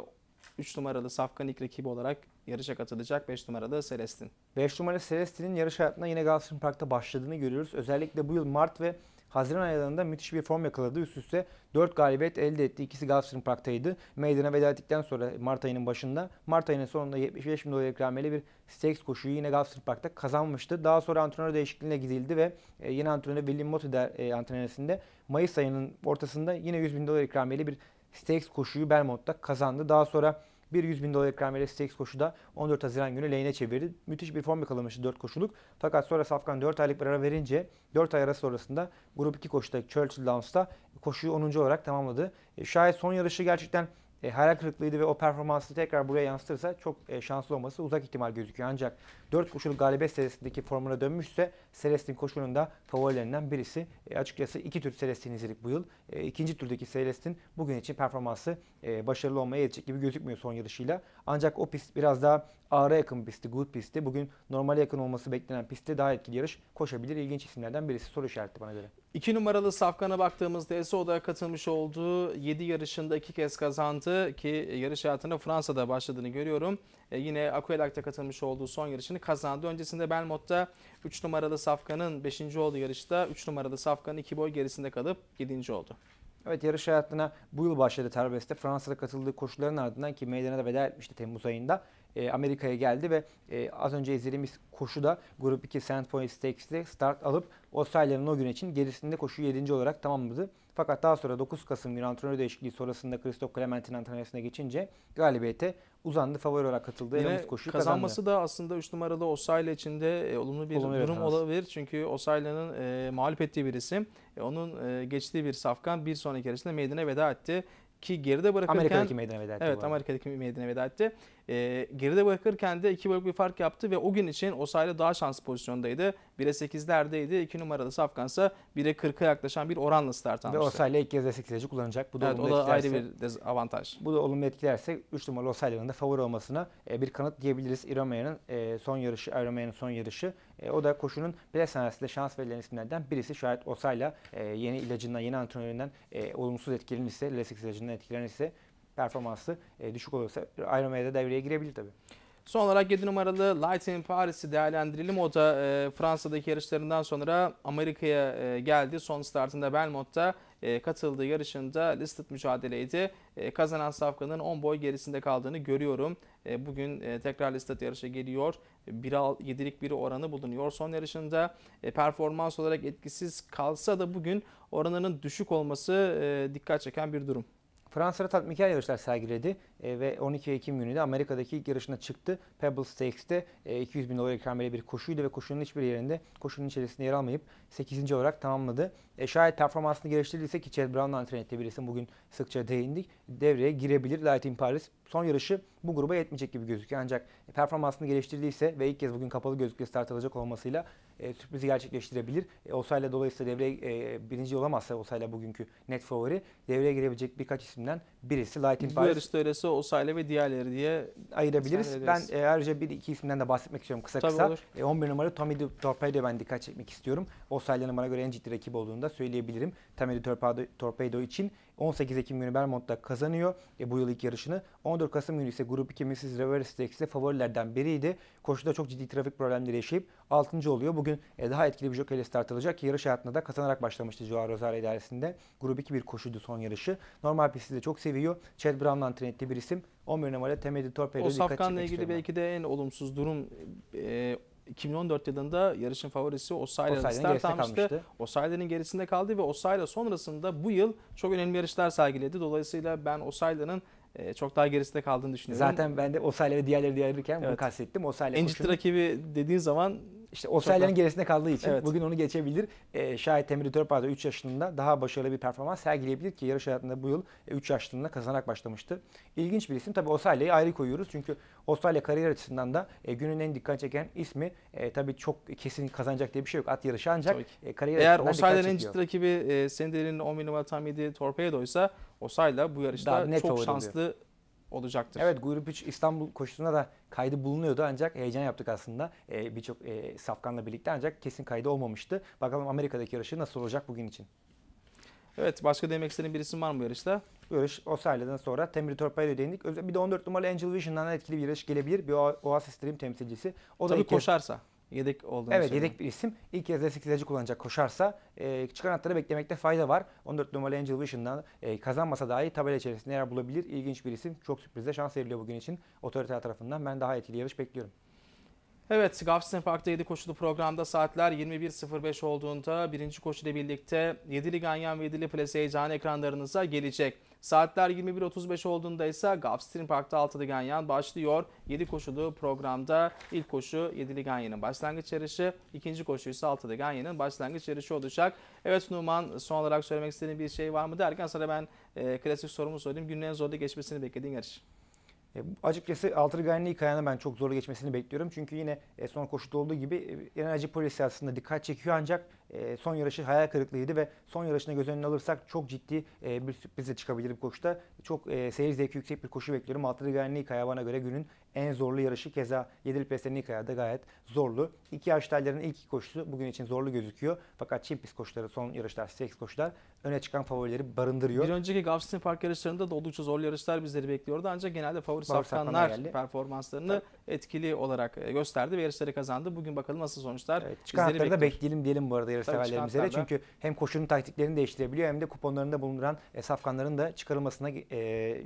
3 numaralı Safkan ilk rakibi olarak yarışa katılacak 5 numaralı Celestin. 5 numaralı Celestin'in yarış hayatına yine Galatasaray Park'ta başladığını görüyoruz. Özellikle bu yıl Mart ve Haziran aylarında müthiş bir form yakaladı. Üst üste 4 galibiyet elde etti. İkisi Galatasaray'ın parktaydı. Meydana veda ettikten sonra Mart ayının başında, Mart ayının sonunda 75 bin dolar ikramiyeli bir stakes koşuyu yine Galatasaray Park'ta kazanmıştı. Daha sonra antrenör değişikliğine gidildi ve e, yeni antrenör William Motider e, antrenörsünde Mayıs ayının ortasında yine 100 bin dolar ikramiyeli bir stakes koşuyu Belmont'ta kazandı. Daha sonra bir 100 bin dolar ikramiyeli Stakes koşuda 14 Haziran günü lehine çevirdi. Müthiş bir form yakalamıştı 4 koşuluk. Fakat sonra Safkan 4 aylık bir ara verince 4 ay ara sonrasında grup 2 koşuda Churchill Downs'ta koşuyu 10. olarak tamamladı. E, şayet son yarışı gerçekten e, hayal kırıklığıydı ve o performansı tekrar buraya yansıtırsa çok e, şanslı olması uzak ihtimal gözüküyor. Ancak 4 koşulu galibiyet serisindeki formuna dönmüşse Celestin koşunun da favorilerinden birisi. E, açıkçası iki tür Celestin izledik bu yıl. E, ikinci türdeki Celestin bugün için performansı e, başarılı olmaya yetecek gibi gözükmüyor son yarışıyla. Ancak o pist biraz daha ağra yakın pistti, good pistti. Bugün normale yakın olması beklenen pistte daha etkili yarış koşabilir. İlginç isimlerden birisi soru işareti bana göre. İki numaralı Safkan'a baktığımızda ESO'da katılmış olduğu 7 yarışında 2 kez kazandı ki yarış hayatına Fransa'da başladığını görüyorum. E yine Aquelacta katılmış olduğu son yarışını kazandı. Öncesinde Belmont'ta 3 numaralı Safkan'ın 5. olduğu yarışta 3 numaralı Safkan'ın 2 boy gerisinde kalıp 7. oldu. Evet yarış hayatına bu yıl başladı Terbest'te. Fransa'da katıldığı koşuların ardından ki meydana da veda etmişti Temmuz ayında e, Amerika'ya geldi ve e, az önce izlediğimiz koşuda Grup 2 Sandpoint Stakes'te start alıp Avustralya'nın o gün için gerisinde koşuyu 7. olarak tamamladı. Fakat daha sonra 9 Kasım gün antrenör değişikliği sonrasında Christoph Clement'in antrenörsüne geçince galibiyete uzandı. Favori olarak katıldı. Yine koşuyu kazanması kazandı. da aslında 3 numaralı Osayla için de e, olumlu bir olumlu durum referans. olabilir. Çünkü Osayla'nın e, mağlup ettiği bir isim. E, onun e, geçtiği bir safkan bir sonraki yarışında meydana veda etti ki geride bırakırken Amerika'daki meydana veda etti. Evet, Amerika'daki meydana veda etti. E, geride bırakırken de 2 bölük bir fark yaptı ve o gün için Osayla daha şanslı pozisyondaydı. 1'e 8'lerdeydi. 2 numaralı Safkan ise 1'e 40'a yaklaşan bir oranla start almıştı. Ve Osayla ilk kez destekleyeci kullanacak. Bu da evet, o da ayrı bir avantaj. Bu da olumlu etkilerse 3 numaralı Osayla'nın da favori olmasına e, bir kanıt diyebiliriz. Iromaya'nın e, son yarışı, Iromaya'nın son yarışı. E, o da koşunun plaj sanatçısında şans verilen isimlerden birisi. Şayet Osayla e, yeni ilacından, yeni antrenöründen e, olumsuz etkilenirse, lastik ilacından etkilenirse performansı e, düşük olursa Ironman'de devreye girebilir tabii. Son olarak 7 numaralı Lightning Paris'i değerlendirelim. O da e, Fransa'daki yarışlarından sonra Amerika'ya e, geldi. Son startında Belmont'ta e, katıldığı yarışında listed mücadeleydi. E, kazanan Safkan'ın 10 boy gerisinde kaldığını görüyorum. E, bugün e, tekrar listed yarışa geliyor. 7'lik 1 oranı bulunuyor. Son yarışında e, performans olarak etkisiz kalsa da bugün oranının düşük olması e, dikkat çeken bir durum. Fransa'da tatminkar yarışlar sergiledi e, ve 12 Ekim günü de Amerika'daki ilk yarışına çıktı. Pebble Stakes'te e, 200 bin dolar ikrameli bir koşuydu ve koşunun hiçbir yerinde koşunun içerisinde yer almayıp 8. olarak tamamladı. E, şayet performansını geliştirdiyse, ki Chad Brown'la antrenette birisi bugün sıkça değindik. Devreye girebilir Light in Paris. Son yarışı bu gruba yetmeyecek gibi gözüküyor. Ancak performansını geliştirdiyse ve ilk kez bugün kapalı gözlükle start alacak olmasıyla e, sürprizi gerçekleştirebilir. E, Osayla dolayısıyla devreye e, birinci olamazsa Osayla bugünkü net favori devreye girebilecek birkaç isimden birisi Light in Bu yarışta öylesi Osayla ve diğerleri diye ayırabiliriz. Ben e, ayrıca bir iki isimden de bahsetmek istiyorum kısa Tabii kısa. Olur. E, 11 numara Tommy Torpedo ben dikkat çekmek istiyorum. Osayla'nın bana göre en ciddi rakip olduğunu da söyleyebilirim. Tommy Torpedo için 18 Ekim günü Belmont'ta kazanıyor e, bu yıl ilk yarışını. 14 Kasım günü ise Grup 2 Mrs. Revere Stakes'te favorilerden biriydi. Koşuda çok ciddi trafik problemleri yaşayıp 6. oluyor. Bugün e, daha etkili bir jokeyle start alacak. Yarış hayatına da kazanarak başlamıştı Joao Rosario idaresinde. Grup 2 bir koşuydu son yarışı. Normal pisti de çok seviyor. Chad Brown'la antren bir isim. 11 numara Temedi Torpedo dikkat çekmek O safkanla ilgili belki de en olumsuz durum e, 2014 yılında yarışın favorisi Osayla'nın start almıştı. Osayla'nın gerisinde kaldı ve Osayla sonrasında bu yıl çok önemli yarışlar sergiledi. Dolayısıyla ben Osayla'nın e, çok daha gerisinde kaldığını düşünüyorum. Zaten ben de Osayla ve diğerleri diğerlerken evet. bunu kastettim. Osayla en ciddi rakibi dediğin zaman işte Osterler'in gerisinde kaldığı için evet. bugün onu geçebilir. E, şayet Temri Törpar 3 yaşında daha başarılı bir performans sergileyebilir ki yarış hayatında bu yıl 3 e, yaşında kazanarak başlamıştı. İlginç bir isim. Tabii Osterler'i ayrı koyuyoruz. Çünkü Osterler kariyer açısından da e, günün en dikkat çeken ismi. E, tabii çok kesin kazanacak diye bir şey yok. At yarışı ancak e, kariyer Eğer Osterler'in en ciddi rakibi e, Sender'in 10 numara tam 7 Torpedo'ysa Osayla bu yarışta çok şanslı oluyor olacaktır. Evet Grupic İstanbul koşusuna da kaydı bulunuyordu ancak heyecan yaptık aslında e, birçok e, Safkan'la birlikte ancak kesin kaydı olmamıştı. Bakalım Amerika'daki yarışı nasıl olacak bugün için. Evet başka demek istediğin bir isim var mı yarışta? Bu yarış Osayla'dan sonra Temri Torpedo'ya değindik. Bir de 14 numaralı Angel Vision'dan etkili bir yarış gelebilir. Bir Oasis Dream temsilcisi. O Tabii da koşarsa yedek olduğunu Evet söylüyor. yedek bir isim. İlk kez de 8 kullanacak koşarsa e, çıkan hatları beklemekte fayda var. 14 numaralı Angel Vision'dan e, kazanmasa dahi tabela içerisinde yer bulabilir. İlginç bir isim. Çok sürprizle şans veriliyor bugün için. Otoriteler tarafından ben daha etkili yarış bekliyorum. Evet Gavsine Park'ta 7 koşulu programda saatler 21.05 olduğunda birinci koşuyla birlikte 7'li Ganyan ve 7'li Plase heyecanı ekranlarınıza gelecek. Saatler 21.35 olduğunda ise Gavsine Park'ta 6'lı Ganyan başlıyor. 7 koşulu programda ilk koşu 7'li Ganyan'ın başlangıç yarışı, ikinci koşu ise 6'lı Ganyan'ın başlangıç yarışı olacak. Evet Numan son olarak söylemek istediğin bir şey var mı derken sana ben e, klasik sorumu sorayım. Günün en zorlu geçmesini beklediğin yarış. E, açıkçası Altır ilk ayağına ben çok zorlu geçmesini bekliyorum. Çünkü yine e, son koşuda olduğu gibi e, enerji polisi aslında dikkat çekiyor ancak ee, son yarışı hayal kırıklığıydı ve son yarışına göz önüne alırsak çok ciddi e, bir sürpriz de çıkabilir bu koşuda. Çok e, seyir zevki yüksek bir koşu bekliyorum. Altıda gelen Nikaya bana göre günün en zorlu yarışı. Keza Yedil Pes'te Nikaya da gayet zorlu. İki yaşlarların ilk koşusu bugün için zorlu gözüküyor. Fakat Çin pist koşuları, son yarışlar, seks koşular öne çıkan favorileri barındırıyor. Bir önceki Galveston Park yarışlarında da oldukça zorlu yarışlar bizleri bekliyordu. Ancak genelde favori safkanlar performanslarını Tabii. etkili olarak e, gösterdi ve yarışları kazandı. Bugün bakalım nasıl sonuçlar evet, çıkan da bekleyelim diyelim bu arada verir severlerimize de. Çünkü hem koşunun taktiklerini değiştirebiliyor hem de kuponlarında bulunduran e, safkanların da çıkarılmasına e,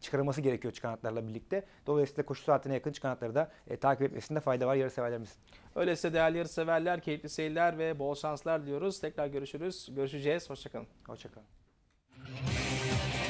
çıkarılması gerekiyor çıkanatlarla birlikte. Dolayısıyla koşu saatine yakın çıkanatları da e, takip etmesinde fayda var yarı severlerimiz. Öyleyse değerli yarı severler, keyifli seyirler ve bol şanslar diliyoruz. Tekrar görüşürüz. Görüşeceğiz. Hoşçakalın. Hoşçakalın.